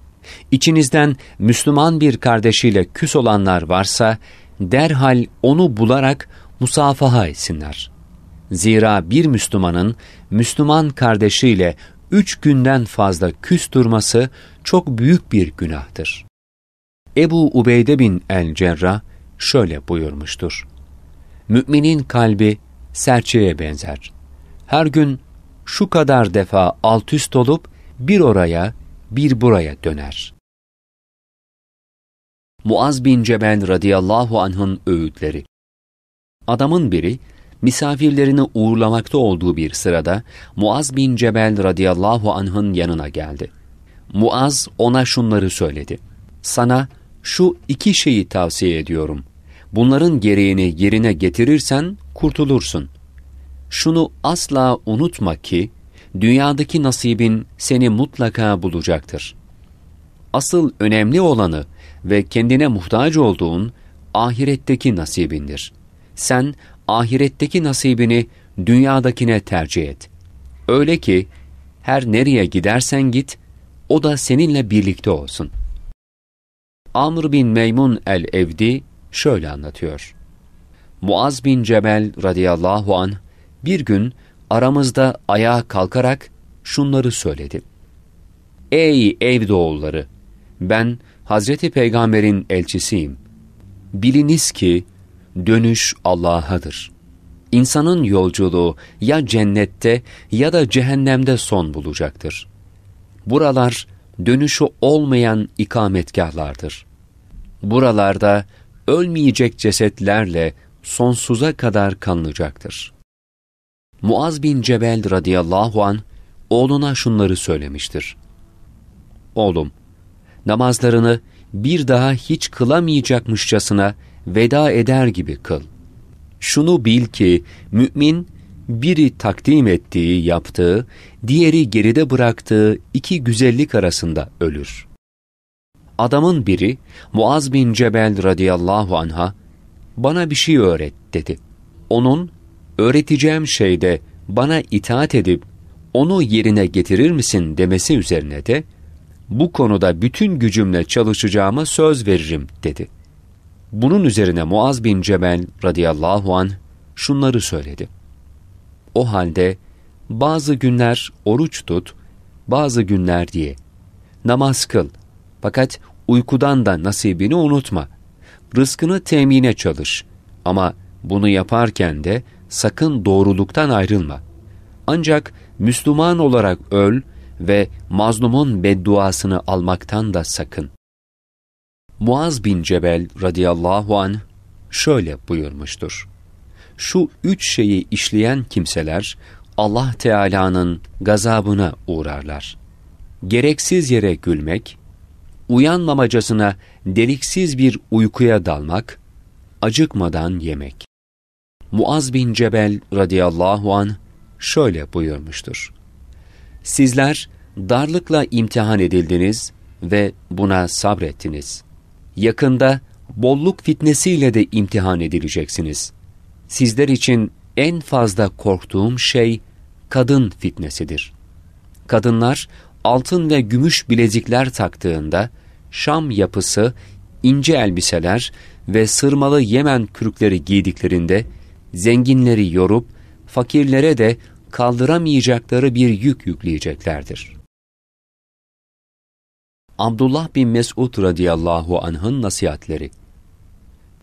Speaker 1: İçinizden Müslüman bir kardeşiyle küs olanlar varsa derhal onu bularak musafaha etsinler. Zira bir Müslümanın Müslüman kardeşiyle üç günden fazla küs durması çok büyük bir günahtır. Ebu Ubeyde bin el-Cerrah şöyle buyurmuştur. Müminin kalbi serçeye benzer.'' her gün şu kadar defa alt üst olup bir oraya bir buraya döner. Muaz bin Cebel radıyallahu anh'ın öğütleri Adamın biri misafirlerini uğurlamakta olduğu bir sırada Muaz bin Cebel radıyallahu anh'ın yanına geldi. Muaz ona şunları söyledi. Sana şu iki şeyi tavsiye ediyorum. Bunların gereğini yerine getirirsen kurtulursun.'' şunu asla unutma ki, dünyadaki nasibin seni mutlaka bulacaktır. Asıl önemli olanı ve kendine muhtaç olduğun ahiretteki nasibindir. Sen ahiretteki nasibini dünyadakine tercih et. Öyle ki her nereye gidersen git, o da seninle birlikte olsun. Amr bin Meymun el-Evdi şöyle anlatıyor. Muaz bin Cebel radıyallahu anh bir gün aramızda ayağa kalkarak şunları söyledi. Ey Evdoğulları! Ben Hazreti Peygamber'in elçisiyim. Biliniz ki dönüş Allah'adır. İnsanın yolculuğu ya cennette ya da cehennemde son bulacaktır. Buralar dönüşü olmayan ikametgahlardır. Buralarda ölmeyecek cesetlerle sonsuza kadar kalınacaktır. Muaz bin Cebel radıyallahu an oğluna şunları söylemiştir. Oğlum, namazlarını bir daha hiç kılamayacakmışçasına veda eder gibi kıl. Şunu bil ki mümin biri takdim ettiği, yaptığı, diğeri geride bıraktığı iki güzellik arasında ölür. Adamın biri Muaz bin Cebel radıyallahu anha bana bir şey öğret dedi. Onun öğreteceğim şeyde bana itaat edip onu yerine getirir misin demesi üzerine de bu konuda bütün gücümle çalışacağıma söz veririm dedi. Bunun üzerine Muaz bin Cebel radıyallahu an şunları söyledi. O halde bazı günler oruç tut, bazı günler diye. Namaz kıl. Fakat uykudan da nasibini unutma. Rızkını temine çalış. Ama bunu yaparken de sakın doğruluktan ayrılma. Ancak Müslüman olarak öl ve mazlumun bedduasını almaktan da sakın. Muaz bin Cebel radıyallahu anh şöyle buyurmuştur. Şu üç şeyi işleyen kimseler Allah Teala'nın gazabına uğrarlar. Gereksiz yere gülmek, uyanmamacasına deliksiz bir uykuya dalmak, acıkmadan yemek. Muaz bin Cebel radıyallahu an şöyle buyurmuştur. Sizler darlıkla imtihan edildiniz ve buna sabrettiniz. Yakında bolluk fitnesiyle de imtihan edileceksiniz. Sizler için en fazla korktuğum şey kadın fitnesidir. Kadınlar altın ve gümüş bilezikler taktığında Şam yapısı, ince elbiseler ve sırmalı Yemen kürkleri giydiklerinde zenginleri yorup fakirlere de kaldıramayacakları bir yük yükleyeceklerdir. Abdullah bin Mes'ud radıyallahu anh'ın nasihatleri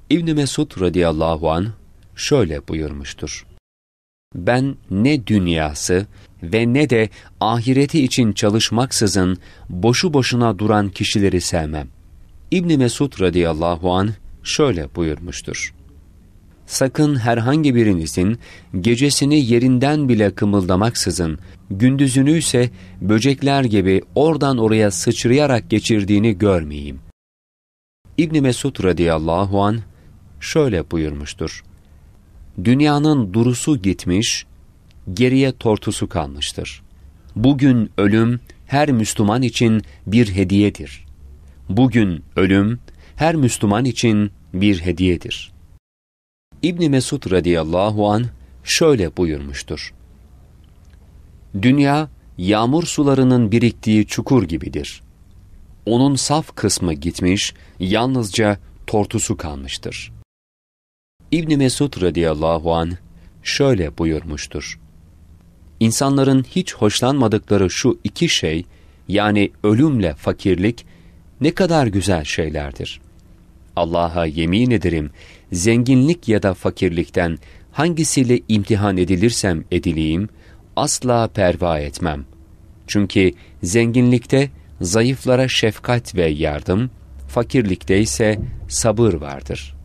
Speaker 1: İbn Mesud radıyallahu anh şöyle buyurmuştur. Ben ne dünyası ve ne de ahireti için çalışmaksızın boşu boşuna duran kişileri sevmem. İbn Mesud radıyallahu an şöyle buyurmuştur. Sakın herhangi birinizin gecesini yerinden bile kımıldamaksızın, gündüzünü ise böcekler gibi oradan oraya sıçrayarak geçirdiğini görmeyeyim. İbn Mesud radıyallahu an şöyle buyurmuştur. Dünyanın durusu gitmiş, geriye tortusu kalmıştır. Bugün ölüm her Müslüman için bir hediyedir. Bugün ölüm her Müslüman için bir hediyedir.'' İbni Mesud radıyallahu an şöyle buyurmuştur. Dünya yağmur sularının biriktiği çukur gibidir. Onun saf kısmı gitmiş, yalnızca tortusu kalmıştır. İbni Mesud radıyallahu an şöyle buyurmuştur. İnsanların hiç hoşlanmadıkları şu iki şey, yani ölümle fakirlik, ne kadar güzel şeylerdir. Allah'a yemin ederim, zenginlik ya da fakirlikten hangisiyle imtihan edilirsem edileyim, asla perva etmem. Çünkü zenginlikte zayıflara şefkat ve yardım, fakirlikte ise sabır vardır.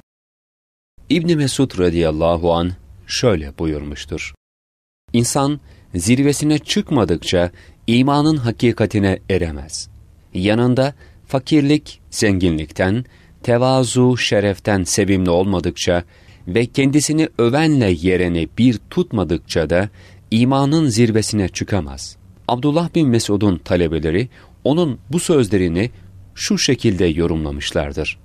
Speaker 1: İbn Mesud radıyallahu an şöyle buyurmuştur. İnsan zirvesine çıkmadıkça imanın hakikatine eremez. Yanında fakirlik zenginlikten, tevazu şereften sevimli olmadıkça ve kendisini övenle yerini bir tutmadıkça da imanın zirvesine çıkamaz. Abdullah bin Mesud'un talebeleri onun bu sözlerini şu şekilde yorumlamışlardır.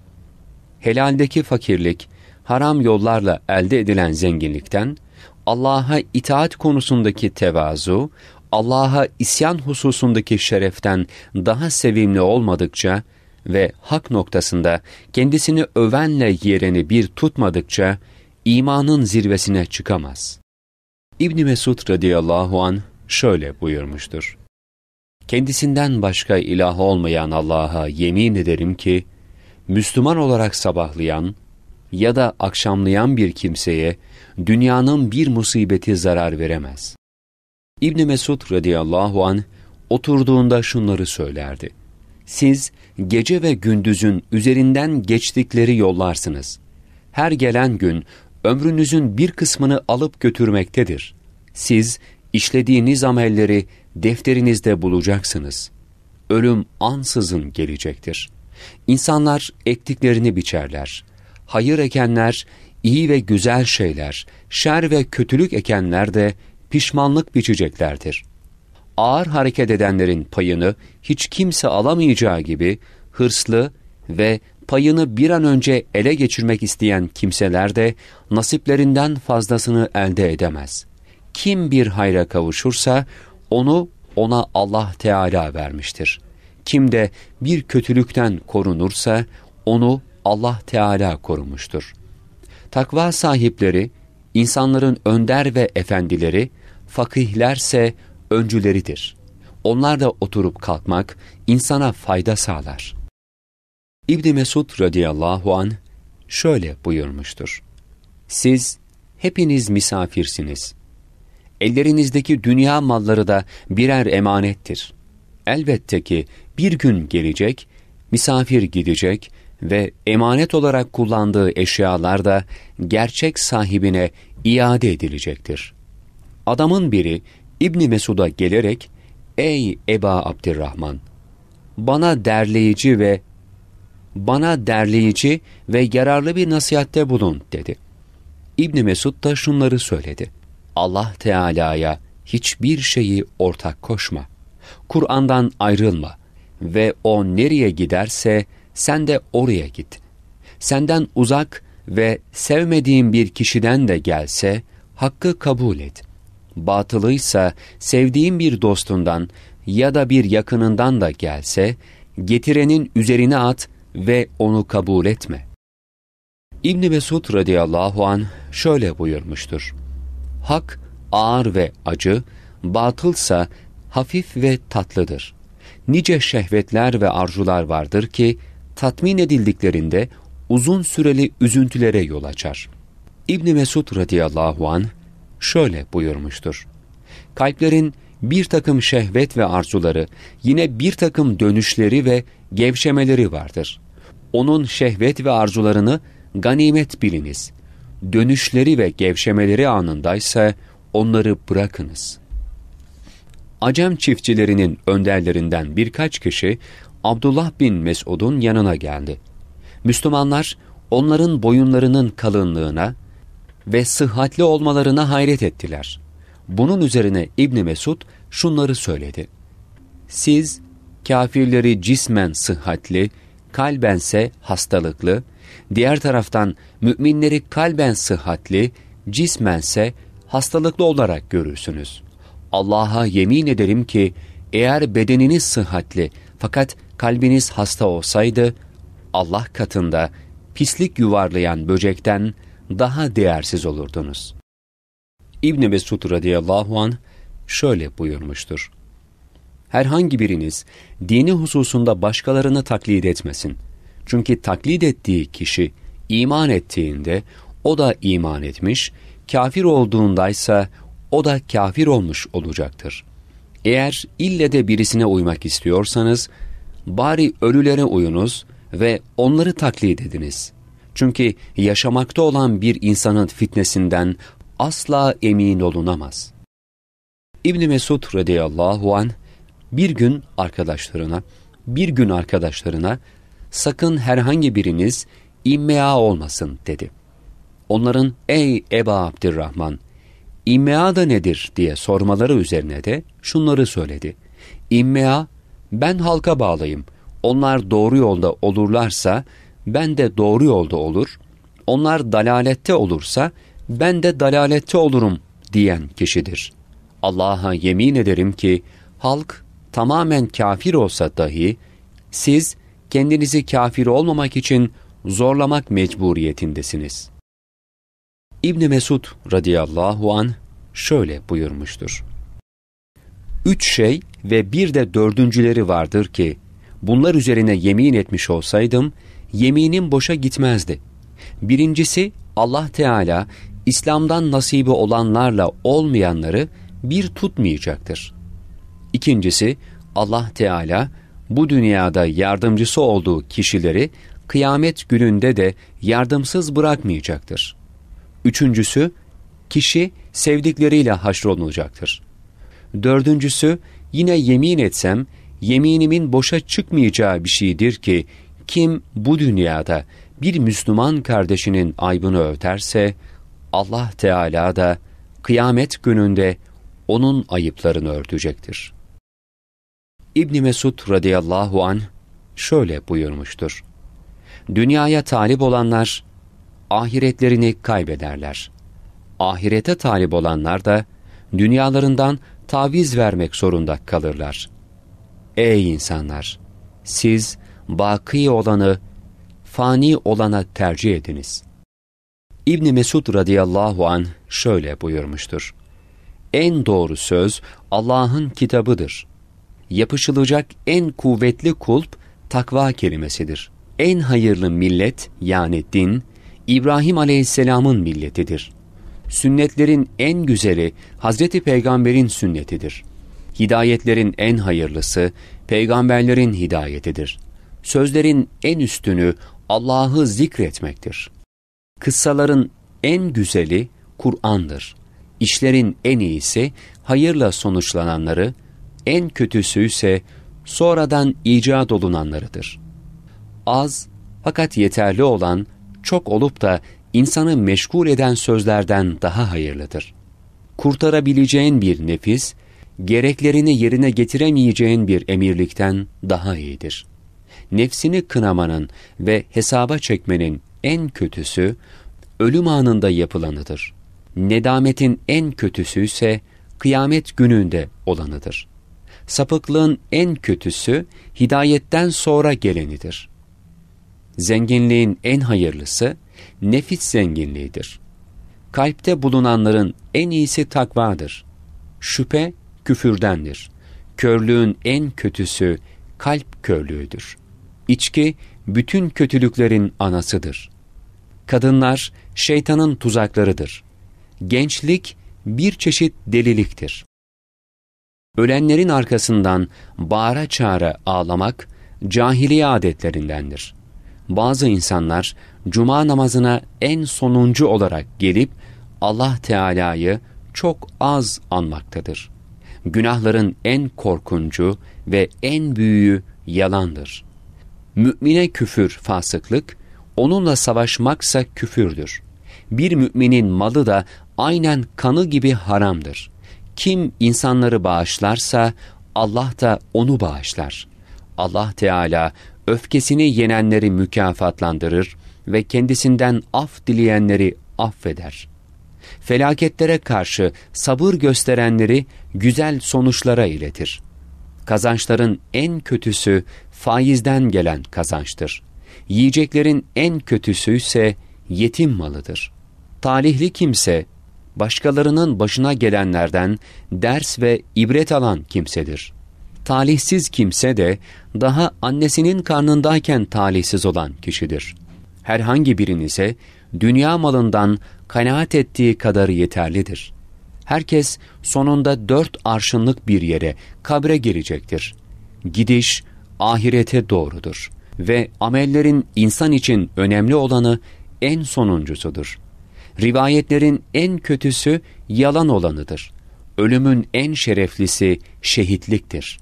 Speaker 1: Helaldeki fakirlik, haram yollarla elde edilen zenginlikten, Allah'a itaat konusundaki tevazu, Allah'a isyan hususundaki şereften daha sevimli olmadıkça, ve hak noktasında kendisini övenle yereni bir tutmadıkça imanın zirvesine çıkamaz. İbni Mesud radıyallahu an şöyle buyurmuştur. Kendisinden başka ilah olmayan Allah'a yemin ederim ki, Müslüman olarak sabahlayan ya da akşamlayan bir kimseye dünyanın bir musibeti zarar veremez. İbni Mesud radıyallahu an oturduğunda şunları söylerdi. Siz gece ve gündüzün üzerinden geçtikleri yollarsınız. Her gelen gün ömrünüzün bir kısmını alıp götürmektedir. Siz işlediğiniz amelleri defterinizde bulacaksınız. Ölüm ansızın gelecektir. İnsanlar ettiklerini biçerler. Hayır ekenler iyi ve güzel şeyler, şer ve kötülük ekenler de pişmanlık biçeceklerdir.'' ağır hareket edenlerin payını hiç kimse alamayacağı gibi hırslı ve payını bir an önce ele geçirmek isteyen kimseler de nasiplerinden fazlasını elde edemez. Kim bir hayra kavuşursa onu ona Allah Teala vermiştir. Kim de bir kötülükten korunursa onu Allah Teala korumuştur. Takva sahipleri, insanların önder ve efendileri, fakihlerse öncüleridir. Onlar da oturup kalkmak insana fayda sağlar. İbn Mesud radıyallahu an şöyle buyurmuştur. Siz hepiniz misafirsiniz. Ellerinizdeki dünya malları da birer emanettir. Elbette ki bir gün gelecek, misafir gidecek ve emanet olarak kullandığı eşyalar da gerçek sahibine iade edilecektir. Adamın biri İbni Mesud'a gelerek ''Ey Eba Abdirrahman, bana derleyici ve bana derleyici ve yararlı bir nasihatte bulun.'' dedi. İbni Mesud da şunları söyledi. Allah Teala'ya hiçbir şeyi ortak koşma. Kur'an'dan ayrılma ve o nereye giderse sen de oraya git. Senden uzak ve sevmediğin bir kişiden de gelse hakkı kabul et.'' batılıysa sevdiğin bir dostundan ya da bir yakınından da gelse, getirenin üzerine at ve onu kabul etme. İbn Mesud radıyallahu an şöyle buyurmuştur. Hak ağır ve acı, batılsa hafif ve tatlıdır. Nice şehvetler ve arzular vardır ki tatmin edildiklerinde uzun süreli üzüntülere yol açar. İbn Mesud radıyallahu an şöyle buyurmuştur. Kalplerin bir takım şehvet ve arzuları, yine bir takım dönüşleri ve gevşemeleri vardır. Onun şehvet ve arzularını ganimet biliniz. Dönüşleri ve gevşemeleri anındaysa onları bırakınız. Acem çiftçilerinin önderlerinden birkaç kişi Abdullah bin Mesud'un yanına geldi. Müslümanlar onların boyunlarının kalınlığına, ve sıhhatli olmalarına hayret ettiler. Bunun üzerine İbni Mesud şunları söyledi. Siz kafirleri cismen sıhhatli, kalbense hastalıklı, diğer taraftan müminleri kalben sıhhatli, cismense hastalıklı olarak görürsünüz. Allah'a yemin ederim ki eğer bedeniniz sıhhatli fakat kalbiniz hasta olsaydı Allah katında pislik yuvarlayan böcekten daha değersiz olurdunuz. İbn Mesud radıyallahu an şöyle buyurmuştur. Herhangi biriniz dini hususunda başkalarını taklit etmesin. Çünkü taklit ettiği kişi iman ettiğinde o da iman etmiş, kafir olduğundaysa o da kafir olmuş olacaktır. Eğer ille de birisine uymak istiyorsanız, bari ölülere uyunuz ve onları taklit ediniz.'' Çünkü yaşamakta olan bir insanın fitnesinden asla emin olunamaz. İbn Mesud radıyallahu an bir gün arkadaşlarına, bir gün arkadaşlarına sakın herhangi biriniz immea olmasın dedi. Onların ey Eba Abdirrahman immea da nedir diye sormaları üzerine de şunları söyledi. İmmea ben halka bağlıyım. Onlar doğru yolda olurlarsa ben de doğru yolda olur, onlar dalalette olursa ben de dalalette olurum diyen kişidir. Allah'a yemin ederim ki halk tamamen kafir olsa dahi siz kendinizi kafir olmamak için zorlamak mecburiyetindesiniz. İbni Mesud radıyallahu an şöyle buyurmuştur. Üç şey ve bir de dördüncüleri vardır ki bunlar üzerine yemin etmiş olsaydım yeminin boşa gitmezdi. Birincisi Allah Teala İslam'dan nasibi olanlarla olmayanları bir tutmayacaktır. İkincisi Allah Teala bu dünyada yardımcısı olduğu kişileri kıyamet gününde de yardımsız bırakmayacaktır. Üçüncüsü kişi sevdikleriyle haşrolunacaktır. Dördüncüsü yine yemin etsem yeminimin boşa çıkmayacağı bir şeydir ki kim bu dünyada bir Müslüman kardeşinin aybını öterse, Allah Teala da kıyamet gününde onun ayıplarını örtecektir. İbn Mesud radıyallahu an şöyle buyurmuştur. Dünyaya talip olanlar ahiretlerini kaybederler. Ahirete talip olanlar da dünyalarından taviz vermek zorunda kalırlar. Ey insanlar! Siz baki olanı, fani olana tercih ediniz. İbn Mesud radıyallahu an şöyle buyurmuştur. En doğru söz Allah'ın kitabıdır. Yapışılacak en kuvvetli kulp takva kelimesidir. En hayırlı millet yani din, İbrahim aleyhisselamın milletidir. Sünnetlerin en güzeli Hazreti Peygamber'in sünnetidir. Hidayetlerin en hayırlısı peygamberlerin hidayetidir.'' Sözlerin en üstünü Allah'ı zikretmektir. Kıssaların en güzeli Kur'an'dır. İşlerin en iyisi hayırla sonuçlananları, en kötüsü ise sonradan icat olunanlarıdır. Az fakat yeterli olan çok olup da insanı meşgul eden sözlerden daha hayırlıdır. Kurtarabileceğin bir nefis, gereklerini yerine getiremeyeceğin bir emirlikten daha iyidir nefsini kınamanın ve hesaba çekmenin en kötüsü ölüm anında yapılanıdır. Nedametin en kötüsü ise kıyamet gününde olanıdır. Sapıklığın en kötüsü hidayetten sonra gelenidir. Zenginliğin en hayırlısı nefis zenginliğidir. Kalpte bulunanların en iyisi takvadır. Şüphe küfürdendir. Körlüğün en kötüsü kalp körlüğüdür. İçki bütün kötülüklerin anasıdır. Kadınlar şeytanın tuzaklarıdır. Gençlik bir çeşit deliliktir. Ölenlerin arkasından bağıra çağıra ağlamak cahiliye adetlerindendir. Bazı insanlar cuma namazına en sonuncu olarak gelip Allah Teala'yı çok az anmaktadır. Günahların en korkuncu ve en büyüğü yalandır.'' Mümine küfür fasıklık, onunla savaşmaksa küfürdür. Bir müminin malı da aynen kanı gibi haramdır. Kim insanları bağışlarsa Allah da onu bağışlar. Allah Teala öfkesini yenenleri mükafatlandırır ve kendisinden af dileyenleri affeder. Felaketlere karşı sabır gösterenleri güzel sonuçlara iletir. Kazançların en kötüsü faizden gelen kazançtır. Yiyeceklerin en kötüsü ise yetim malıdır. Talihli kimse, başkalarının başına gelenlerden ders ve ibret alan kimsedir. Talihsiz kimse de daha annesinin karnındayken talihsiz olan kişidir. Herhangi birinize dünya malından kanaat ettiği kadar yeterlidir. Herkes sonunda dört arşınlık bir yere, kabre girecektir. Gidiş, ahirete doğrudur ve amellerin insan için önemli olanı en sonuncusudur. Rivayetlerin en kötüsü yalan olanıdır. Ölümün en şereflisi şehitliktir.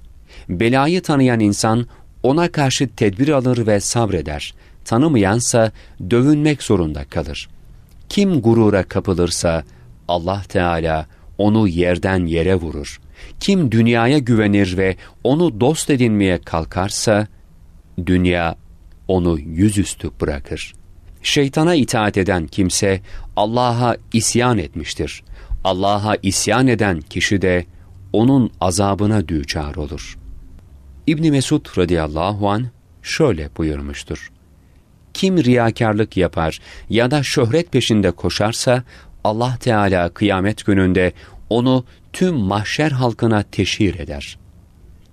Speaker 1: Belayı tanıyan insan ona karşı tedbir alır ve sabreder. Tanımayansa dövünmek zorunda kalır. Kim gurura kapılırsa Allah Teala onu yerden yere vurur.'' Kim dünyaya güvenir ve onu dost edinmeye kalkarsa, dünya onu yüzüstü bırakır. Şeytana itaat eden kimse Allah'a isyan etmiştir. Allah'a isyan eden kişi de onun azabına düçar olur. İbn Mesud radıyallahu an şöyle buyurmuştur. Kim riyakarlık yapar ya da şöhret peşinde koşarsa Allah Teala kıyamet gününde onu tüm mahşer halkına teşhir eder.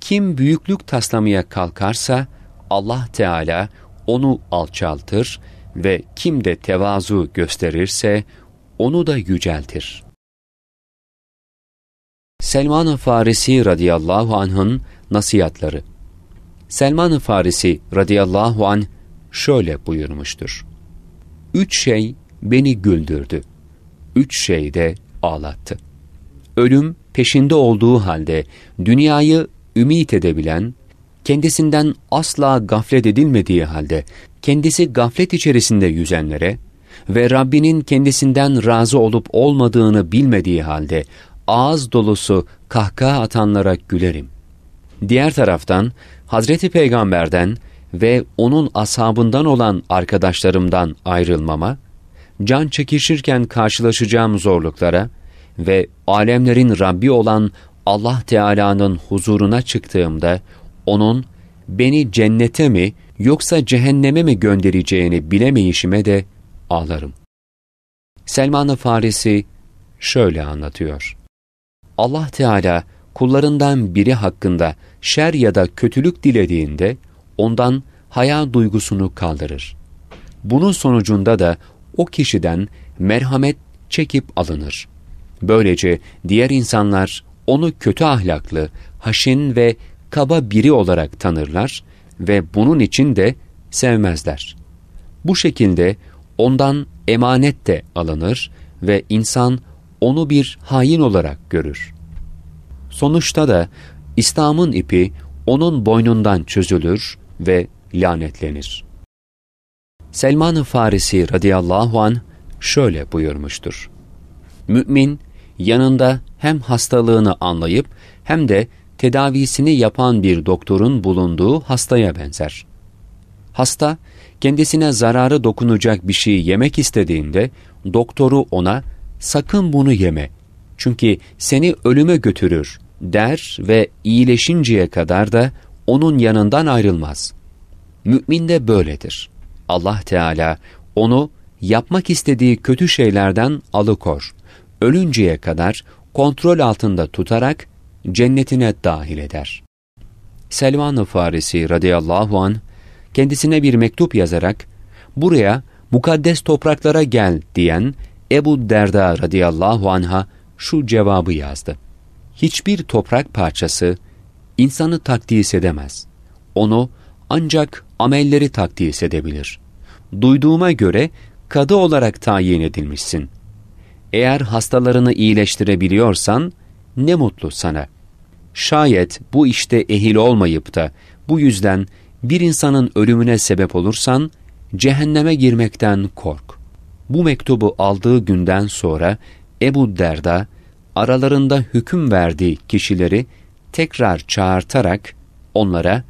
Speaker 1: Kim büyüklük taslamaya kalkarsa Allah Teala onu alçaltır ve kim de tevazu gösterirse onu da yüceltir. Selman-ı Farisi radıyallahu anh'ın nasihatları Selman-ı Farisi radıyallahu anh şöyle buyurmuştur. Üç şey beni güldürdü. Üç şey de ağlattı ölüm peşinde olduğu halde dünyayı ümit edebilen, kendisinden asla gaflet edilmediği halde kendisi gaflet içerisinde yüzenlere ve Rabbinin kendisinden razı olup olmadığını bilmediği halde ağız dolusu kahkaha atanlara gülerim. Diğer taraftan Hazreti Peygamber'den ve onun ashabından olan arkadaşlarımdan ayrılmama, can çekişirken karşılaşacağım zorluklara, ve alemlerin Rabbi olan Allah Teala'nın huzuruna çıktığımda onun beni cennete mi yoksa cehenneme mi göndereceğini bilemeyişime de ağlarım. Selman-ı Farisi şöyle anlatıyor. Allah Teala kullarından biri hakkında şer ya da kötülük dilediğinde ondan haya duygusunu kaldırır. Bunun sonucunda da o kişiden merhamet çekip alınır. Böylece diğer insanlar onu kötü ahlaklı, haşin ve kaba biri olarak tanırlar ve bunun için de sevmezler. Bu şekilde ondan emanet de alınır ve insan onu bir hain olarak görür. Sonuçta da İslam'ın ipi onun boynundan çözülür ve lanetlenir. Selman-ı Farisi radıyallahu an şöyle buyurmuştur. Mümin yanında hem hastalığını anlayıp hem de tedavisini yapan bir doktorun bulunduğu hastaya benzer. Hasta kendisine zararı dokunacak bir şey yemek istediğinde doktoru ona sakın bunu yeme çünkü seni ölüme götürür der ve iyileşinceye kadar da onun yanından ayrılmaz. Mümin de böyledir. Allah Teala onu yapmak istediği kötü şeylerden alıkor ölünceye kadar kontrol altında tutarak cennetine dahil eder. Selman-ı Farisi radıyallahu an kendisine bir mektup yazarak buraya mukaddes topraklara gel diyen Ebu Derda radıyallahu anha şu cevabı yazdı. Hiçbir toprak parçası insanı takdis edemez. Onu ancak amelleri takdis edebilir. Duyduğuma göre kadı olarak tayin edilmişsin. Eğer hastalarını iyileştirebiliyorsan ne mutlu sana. Şayet bu işte ehil olmayıp da bu yüzden bir insanın ölümüne sebep olursan cehenneme girmekten kork. Bu mektubu aldığı günden sonra Ebu Derda aralarında hüküm verdiği kişileri tekrar çağırtarak onlara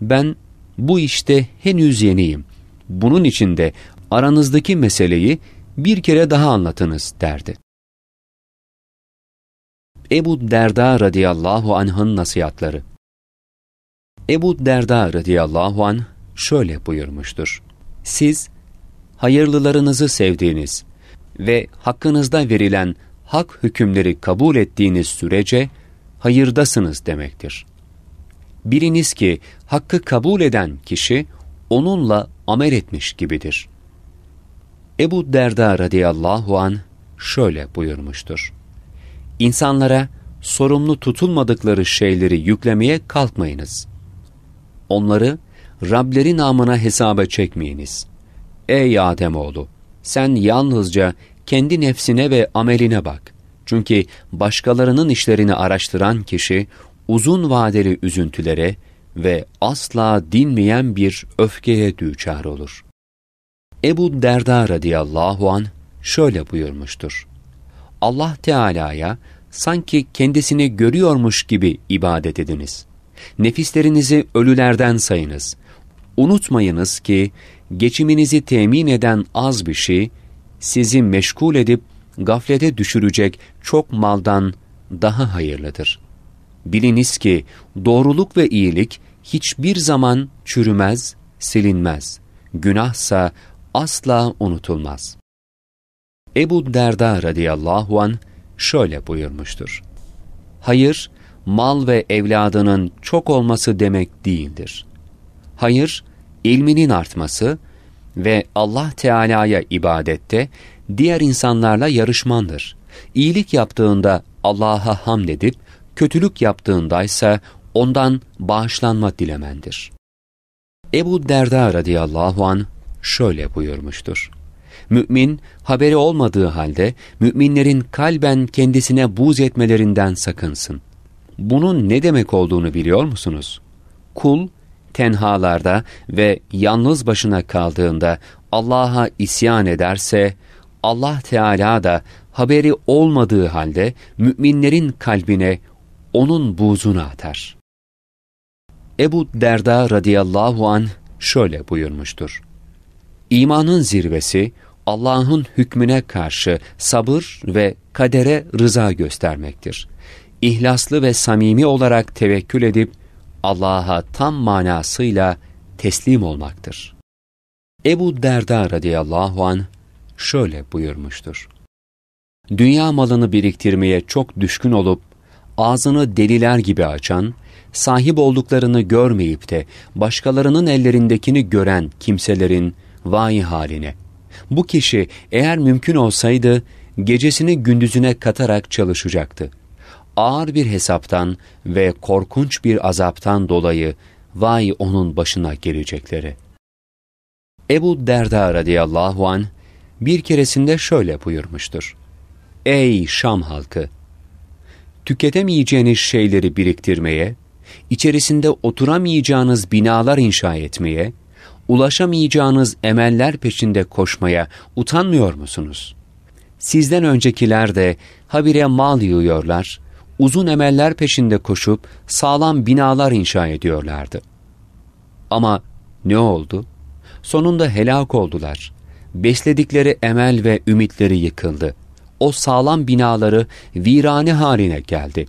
Speaker 1: ben bu işte henüz yeniyim. Bunun için de aranızdaki meseleyi bir kere daha anlatınız derdi. Ebu Derda radıyallahu anh'ın nasihatları Ebu Derda radıyallahu anh şöyle buyurmuştur. Siz hayırlılarınızı sevdiğiniz ve hakkınızda verilen hak hükümleri kabul ettiğiniz sürece hayırdasınız demektir. Biliniz ki hakkı kabul eden kişi onunla amel etmiş gibidir. Ebu Derda radıyallahu an şöyle buyurmuştur. İnsanlara sorumlu tutulmadıkları şeyleri yüklemeye kalkmayınız. Onları Rableri namına hesaba çekmeyiniz. Ey oğlu, Sen yalnızca kendi nefsine ve ameline bak. Çünkü başkalarının işlerini araştıran kişi uzun vadeli üzüntülere ve asla dinmeyen bir öfkeye düçar olur. Ebu Derda radıyallahu an şöyle buyurmuştur. Allah Teala'ya sanki kendisini görüyormuş gibi ibadet ediniz. Nefislerinizi ölülerden sayınız. Unutmayınız ki geçiminizi temin eden az bir şey, sizi meşgul edip gaflete düşürecek çok maldan daha hayırlıdır. Biliniz ki doğruluk ve iyilik hiçbir zaman çürümez, silinmez. Günahsa asla unutulmaz. Ebu Derda radıyallahu an şöyle buyurmuştur. Hayır, mal ve evladının çok olması demek değildir. Hayır, ilminin artması ve Allah Teala'ya ibadette diğer insanlarla yarışmandır. İyilik yaptığında Allah'a hamd edip, kötülük yaptığındaysa ondan bağışlanma dilemendir. Ebu Derda radıyallahu an şöyle buyurmuştur. Mümin, haberi olmadığı halde müminlerin kalben kendisine buz etmelerinden sakınsın. Bunun ne demek olduğunu biliyor musunuz? Kul, tenhalarda ve yalnız başına kaldığında Allah'a isyan ederse, Allah Teala da haberi olmadığı halde müminlerin kalbine onun buzunu atar. Ebu Derda radıyallahu an şöyle buyurmuştur. İmanın zirvesi Allah'ın hükmüne karşı sabır ve kadere rıza göstermektir. İhlaslı ve samimi olarak tevekkül edip Allah'a tam manasıyla teslim olmaktır. Ebu Derda radıyallahu an şöyle buyurmuştur. Dünya malını biriktirmeye çok düşkün olup ağzını deliler gibi açan, sahip olduklarını görmeyip de başkalarının ellerindekini gören kimselerin vay haline. Bu kişi eğer mümkün olsaydı gecesini gündüzüne katarak çalışacaktı. Ağır bir hesaptan ve korkunç bir azaptan dolayı vay onun başına gelecekleri. Ebu Derda radıyallahu an bir keresinde şöyle buyurmuştur. Ey Şam halkı! Tüketemeyeceğiniz şeyleri biriktirmeye, içerisinde oturamayacağınız binalar inşa etmeye, ulaşamayacağınız emeller peşinde koşmaya utanmıyor musunuz? Sizden öncekiler de habire mal yığıyorlar, uzun emeller peşinde koşup sağlam binalar inşa ediyorlardı. Ama ne oldu? Sonunda helak oldular. Besledikleri emel ve ümitleri yıkıldı. O sağlam binaları virane haline geldi.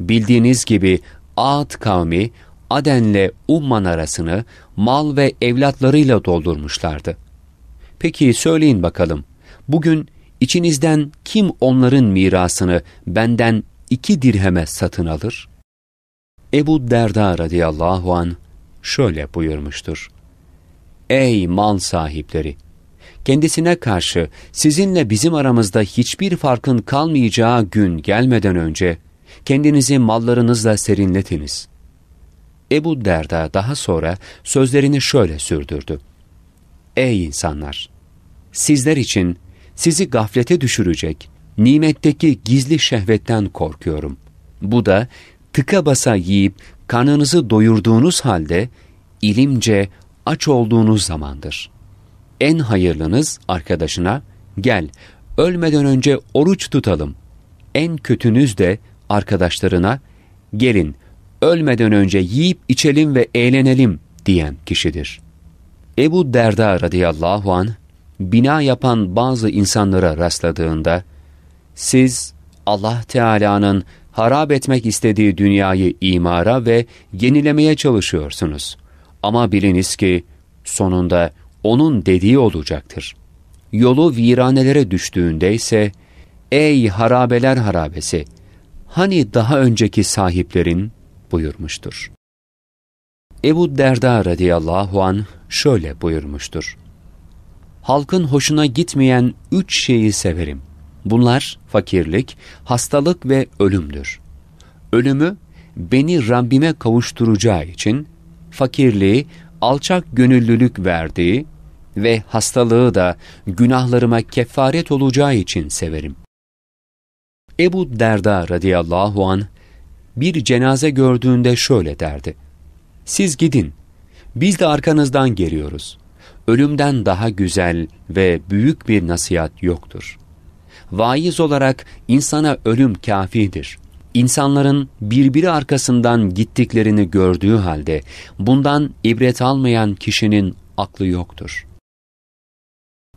Speaker 1: Bildiğiniz gibi Ağat kavmi Aden'le Umman arasını mal ve evlatlarıyla doldurmuşlardı. Peki söyleyin bakalım, bugün içinizden kim onların mirasını benden iki dirheme satın alır? Ebu Derda radıyallahu an şöyle buyurmuştur. Ey mal sahipleri! Kendisine karşı sizinle bizim aramızda hiçbir farkın kalmayacağı gün gelmeden önce kendinizi mallarınızla serinletiniz.'' Ebu Derda daha sonra sözlerini şöyle sürdürdü. Ey insanlar! Sizler için sizi gaflete düşürecek nimetteki gizli şehvetten korkuyorum. Bu da tıka basa yiyip karnınızı doyurduğunuz halde ilimce aç olduğunuz zamandır. En hayırlınız arkadaşına gel ölmeden önce oruç tutalım. En kötünüz de arkadaşlarına gelin ölmeden önce yiyip içelim ve eğlenelim diyen kişidir. Ebu Derda radıyallahu an bina yapan bazı insanlara rastladığında siz Allah Teala'nın harap etmek istediği dünyayı imara ve yenilemeye çalışıyorsunuz. Ama biliniz ki sonunda onun dediği olacaktır. Yolu viranelere düştüğünde ise ey harabeler harabesi hani daha önceki sahiplerin buyurmuştur. Ebu Derda radıyallahu an şöyle buyurmuştur. Halkın hoşuna gitmeyen üç şeyi severim. Bunlar fakirlik, hastalık ve ölümdür. Ölümü beni Rabbime kavuşturacağı için fakirliği alçak gönüllülük verdiği ve hastalığı da günahlarıma kefaret olacağı için severim. Ebu Derda radıyallahu an bir cenaze gördüğünde şöyle derdi. Siz gidin, biz de arkanızdan geliyoruz. Ölümden daha güzel ve büyük bir nasihat yoktur. Vaiz olarak insana ölüm kafidir. İnsanların birbiri arkasından gittiklerini gördüğü halde bundan ibret almayan kişinin aklı yoktur.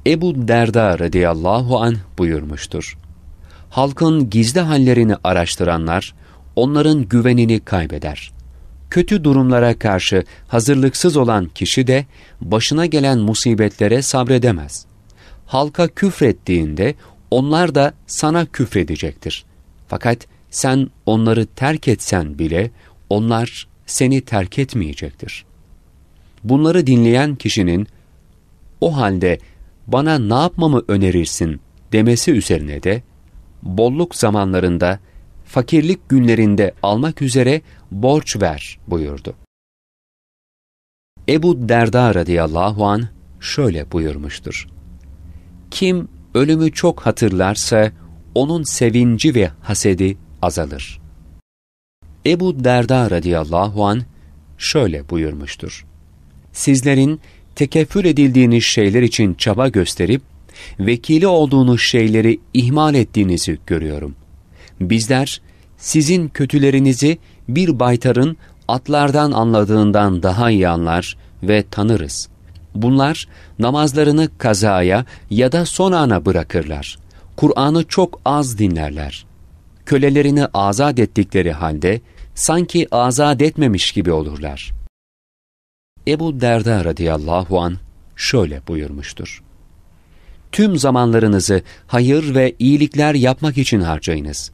Speaker 1: Ebu Derda radıyallahu anh buyurmuştur. Halkın gizli hallerini araştıranlar, onların güvenini kaybeder. Kötü durumlara karşı hazırlıksız olan kişi de başına gelen musibetlere sabredemez. Halka küfrettiğinde onlar da sana küfredecektir. Fakat sen onları terk etsen bile onlar seni terk etmeyecektir. Bunları dinleyen kişinin o halde bana ne yapmamı önerirsin demesi üzerine de bolluk zamanlarında fakirlik günlerinde almak üzere borç ver buyurdu. Ebu Derda radıyallahu an şöyle buyurmuştur. Kim ölümü çok hatırlarsa onun sevinci ve hasedi azalır. Ebu Derda radıyallahu an şöyle buyurmuştur. Sizlerin tekefür edildiğiniz şeyler için çaba gösterip vekili olduğunuz şeyleri ihmal ettiğinizi görüyorum. Bizler sizin kötülerinizi bir baytarın atlardan anladığından daha iyi anlar ve tanırız. Bunlar namazlarını kazaya ya da son ana bırakırlar. Kur'an'ı çok az dinlerler. Kölelerini azat ettikleri halde sanki azat etmemiş gibi olurlar. Ebu Derda radıyallahu an şöyle buyurmuştur. Tüm zamanlarınızı hayır ve iyilikler yapmak için harcayınız.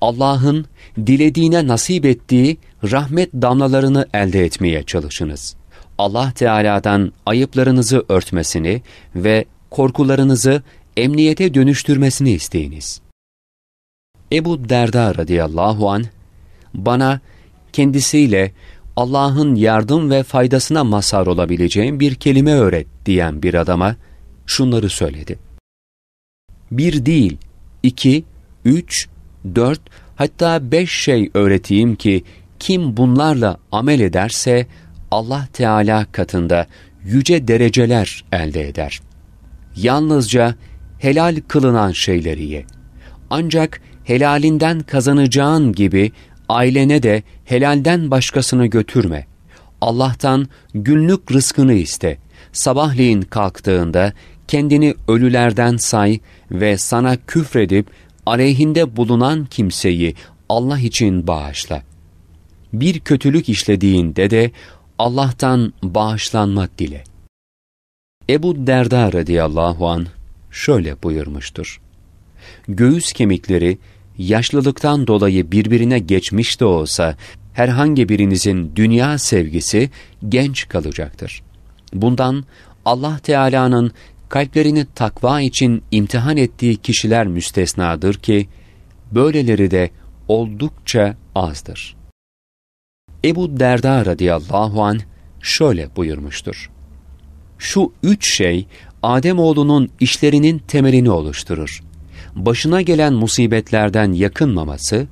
Speaker 1: Allah'ın dilediğine nasip ettiği rahmet damlalarını elde etmeye çalışınız. Allah Teala'dan ayıplarınızı örtmesini ve korkularınızı emniyete dönüştürmesini isteyiniz. Ebu Derda radıyallahu an bana kendisiyle Allah'ın yardım ve faydasına mazhar olabileceğim bir kelime öğret diyen bir adama şunları söyledi. Bir değil, iki, üç, dört hatta beş şey öğreteyim ki kim bunlarla amel ederse Allah Teala katında yüce dereceler elde eder. Yalnızca helal kılınan şeyleri ye. Ancak helalinden kazanacağın gibi ailene de helalden başkasını götürme. Allah'tan günlük rızkını iste. Sabahleyin kalktığında kendini ölülerden say ve sana küfredip aleyhinde bulunan kimseyi Allah için bağışla. Bir kötülük işlediğinde de Allah'tan bağışlanmak dile. Ebu Derda radıyallahu an şöyle buyurmuştur. Göğüs kemikleri yaşlılıktan dolayı birbirine geçmiş de olsa herhangi birinizin dünya sevgisi genç kalacaktır. Bundan Allah Teala'nın kalplerini takva için imtihan ettiği kişiler müstesnadır ki, böyleleri de oldukça azdır. Ebu Derda radıyallahu an şöyle buyurmuştur. Şu üç şey Ademoğlunun işlerinin temelini oluşturur. Başına gelen musibetlerden yakınmaması,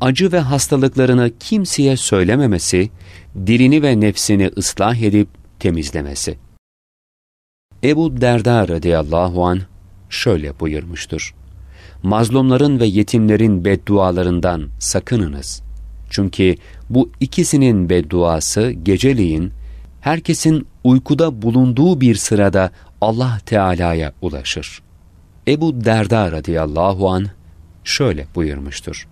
Speaker 1: acı ve hastalıklarını kimseye söylememesi, dilini ve nefsini ıslah edip temizlemesi.'' Ebu Derda radıyallahu an şöyle buyurmuştur. Mazlumların ve yetimlerin beddualarından sakınınız. Çünkü bu ikisinin bedduası geceliğin herkesin uykuda bulunduğu bir sırada Allah Teala'ya ulaşır. Ebu Derda radıyallahu an şöyle buyurmuştur.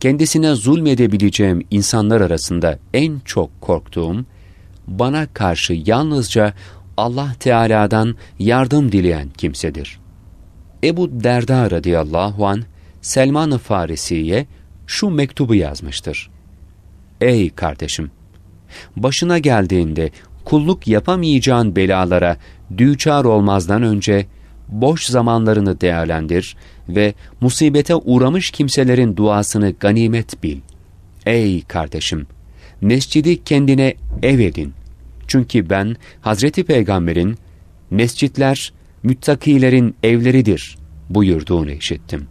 Speaker 1: Kendisine zulmedebileceğim insanlar arasında en çok korktuğum, bana karşı yalnızca Allah Teala'dan yardım dileyen kimsedir. Ebu Derda radıyallahu an Selman-ı Farisi'ye şu mektubu yazmıştır. Ey kardeşim! Başına geldiğinde kulluk yapamayacağın belalara düçar olmazdan önce boş zamanlarını değerlendir ve musibete uğramış kimselerin duasını ganimet bil. Ey kardeşim! Mescidi kendine ev edin. Çünkü ben Hazreti Peygamber'in mescitler müttakilerin evleridir buyurduğunu işittim.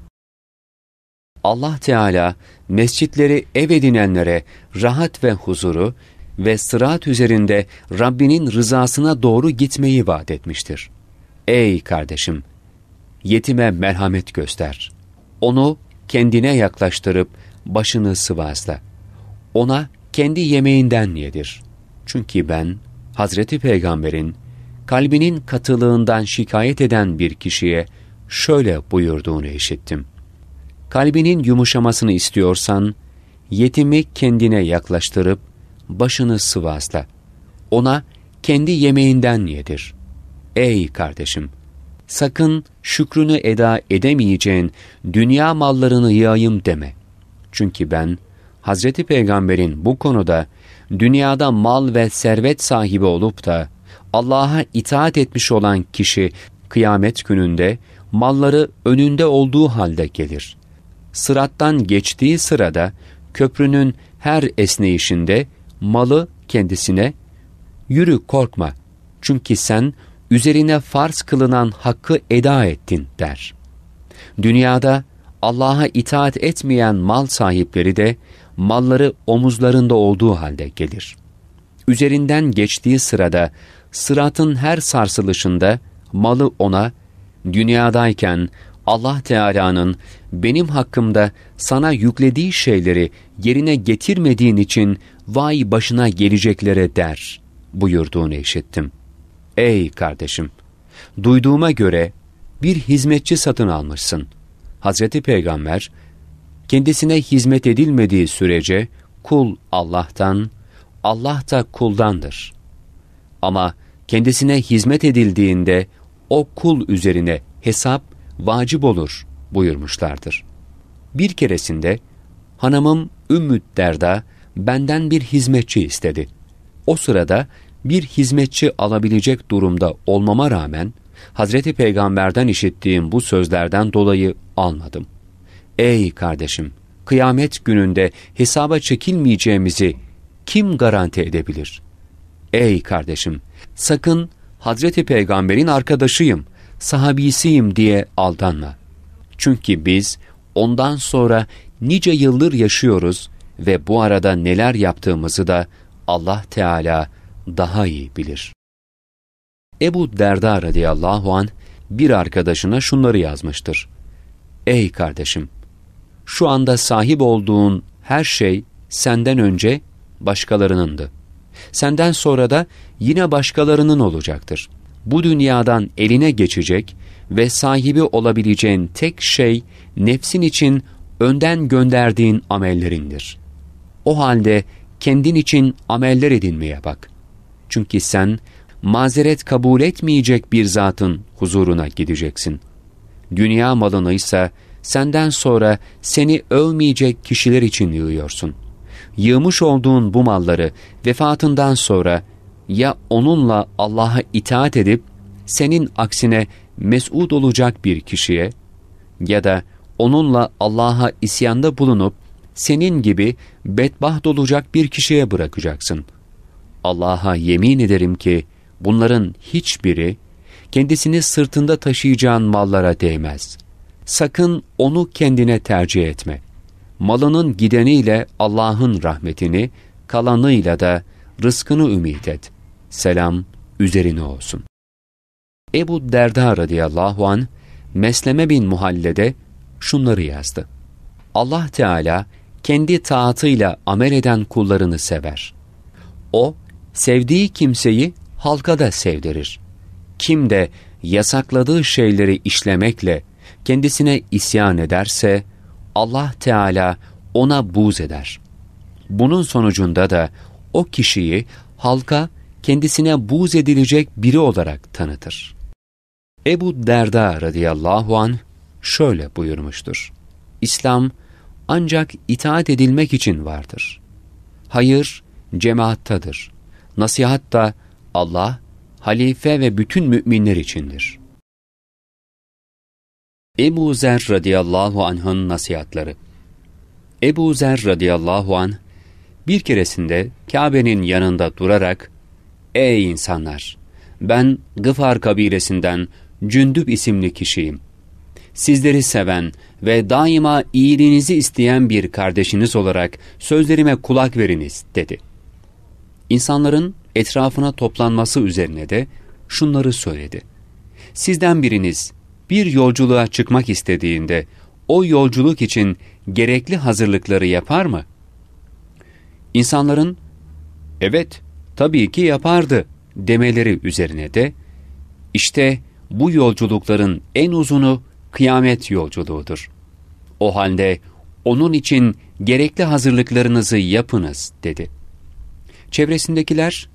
Speaker 1: Allah Teala mescitleri ev edinenlere rahat ve huzuru ve sırat üzerinde Rabbinin rızasına doğru gitmeyi vaat etmiştir. Ey kardeşim! Yetime merhamet göster. Onu kendine yaklaştırıp başını sıvazla. Ona kendi yemeğinden yedir. Çünkü ben Hazreti Peygamber'in kalbinin katılığından şikayet eden bir kişiye şöyle buyurduğunu işittim. Kalbinin yumuşamasını istiyorsan, yetimi kendine yaklaştırıp başını sıvazla. Ona kendi yemeğinden yedir. Ey kardeşim! Sakın şükrünü eda edemeyeceğin dünya mallarını yayım deme. Çünkü ben, Hazreti Peygamber'in bu konuda dünyada mal ve servet sahibi olup da Allah'a itaat etmiş olan kişi kıyamet gününde malları önünde olduğu halde gelir. Sırattan geçtiği sırada köprünün her esneyişinde malı kendisine yürü korkma çünkü sen üzerine farz kılınan hakkı eda ettin der. Dünyada Allah'a itaat etmeyen mal sahipleri de malları omuzlarında olduğu halde gelir. Üzerinden geçtiği sırada sıratın her sarsılışında malı ona dünyadayken Allah Teala'nın benim hakkımda sana yüklediği şeyleri yerine getirmediğin için vay başına geleceklere der buyurduğunu işittim. Ey kardeşim! Duyduğuma göre bir hizmetçi satın almışsın. Hazreti Peygamber kendisine hizmet edilmediği sürece kul Allah'tan, Allah da kuldandır. Ama kendisine hizmet edildiğinde o kul üzerine hesap vacip olur buyurmuşlardır. Bir keresinde hanımım Ümmü Derda benden bir hizmetçi istedi. O sırada bir hizmetçi alabilecek durumda olmama rağmen Hazreti Peygamber'den işittiğim bu sözlerden dolayı almadım. Ey kardeşim! Kıyamet gününde hesaba çekilmeyeceğimizi kim garanti edebilir? Ey kardeşim! Sakın Hazreti Peygamber'in arkadaşıyım, sahabisiyim diye aldanma. Çünkü biz ondan sonra nice yıllar yaşıyoruz ve bu arada neler yaptığımızı da Allah Teala daha iyi bilir. Ebu Derda radıyallahu an bir arkadaşına şunları yazmıştır. Ey kardeşim! şu anda sahip olduğun her şey senden önce başkalarınındı. Senden sonra da yine başkalarının olacaktır. Bu dünyadan eline geçecek ve sahibi olabileceğin tek şey nefsin için önden gönderdiğin amellerindir. O halde kendin için ameller edinmeye bak. Çünkü sen mazeret kabul etmeyecek bir zatın huzuruna gideceksin. Dünya malını ise senden sonra seni ölmeyecek kişiler için yığıyorsun. Yığmış olduğun bu malları vefatından sonra ya onunla Allah'a itaat edip senin aksine mes'ud olacak bir kişiye ya da onunla Allah'a isyanda bulunup senin gibi bedbaht olacak bir kişiye bırakacaksın. Allah'a yemin ederim ki bunların hiçbiri kendisini sırtında taşıyacağın mallara değmez. Sakın onu kendine tercih etme. Malının gideniyle Allah'ın rahmetini, kalanıyla da rızkını ümit et. Selam üzerine olsun. Ebu Derda radıyallahu an Mesleme bin Muhalle'de şunları yazdı. Allah Teala kendi taatıyla amel eden kullarını sever. O, sevdiği kimseyi halka da sevdirir. Kim de yasakladığı şeyleri işlemekle kendisine isyan ederse Allah Teala ona buz eder. Bunun sonucunda da o kişiyi halka kendisine buz edilecek biri olarak tanıtır. Ebu Derda radıyallahu an şöyle buyurmuştur. İslam ancak itaat edilmek için vardır. Hayır cemaattadır. Nasihat da Allah, halife ve bütün müminler içindir.'' Ebu Zer radıyallahu anh'ın nasihatları Ebu Zer radıyallahu an bir keresinde Kabe'nin yanında durarak Ey insanlar! Ben Gıfar kabilesinden Cündüp isimli kişiyim. Sizleri seven ve daima iyiliğinizi isteyen bir kardeşiniz olarak sözlerime kulak veriniz dedi. İnsanların etrafına toplanması üzerine de şunları söyledi. Sizden biriniz bir yolculuğa çıkmak istediğinde o yolculuk için gerekli hazırlıkları yapar mı? İnsanların evet tabii ki yapardı demeleri üzerine de işte bu yolculukların en uzunu kıyamet yolculuğudur. O halde onun için gerekli hazırlıklarınızı yapınız dedi. Çevresindekiler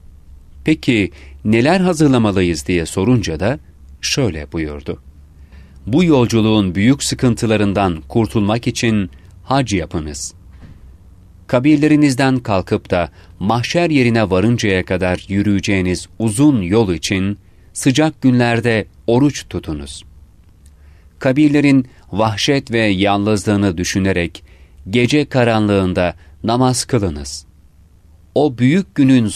Speaker 1: peki neler hazırlamalıyız diye sorunca da şöyle buyurdu bu yolculuğun büyük sıkıntılarından kurtulmak için hac yapınız. Kabirlerinizden kalkıp da mahşer yerine varıncaya kadar yürüyeceğiniz uzun yol için sıcak günlerde oruç tutunuz. Kabirlerin vahşet ve yalnızlığını düşünerek gece karanlığında namaz kılınız. O büyük günün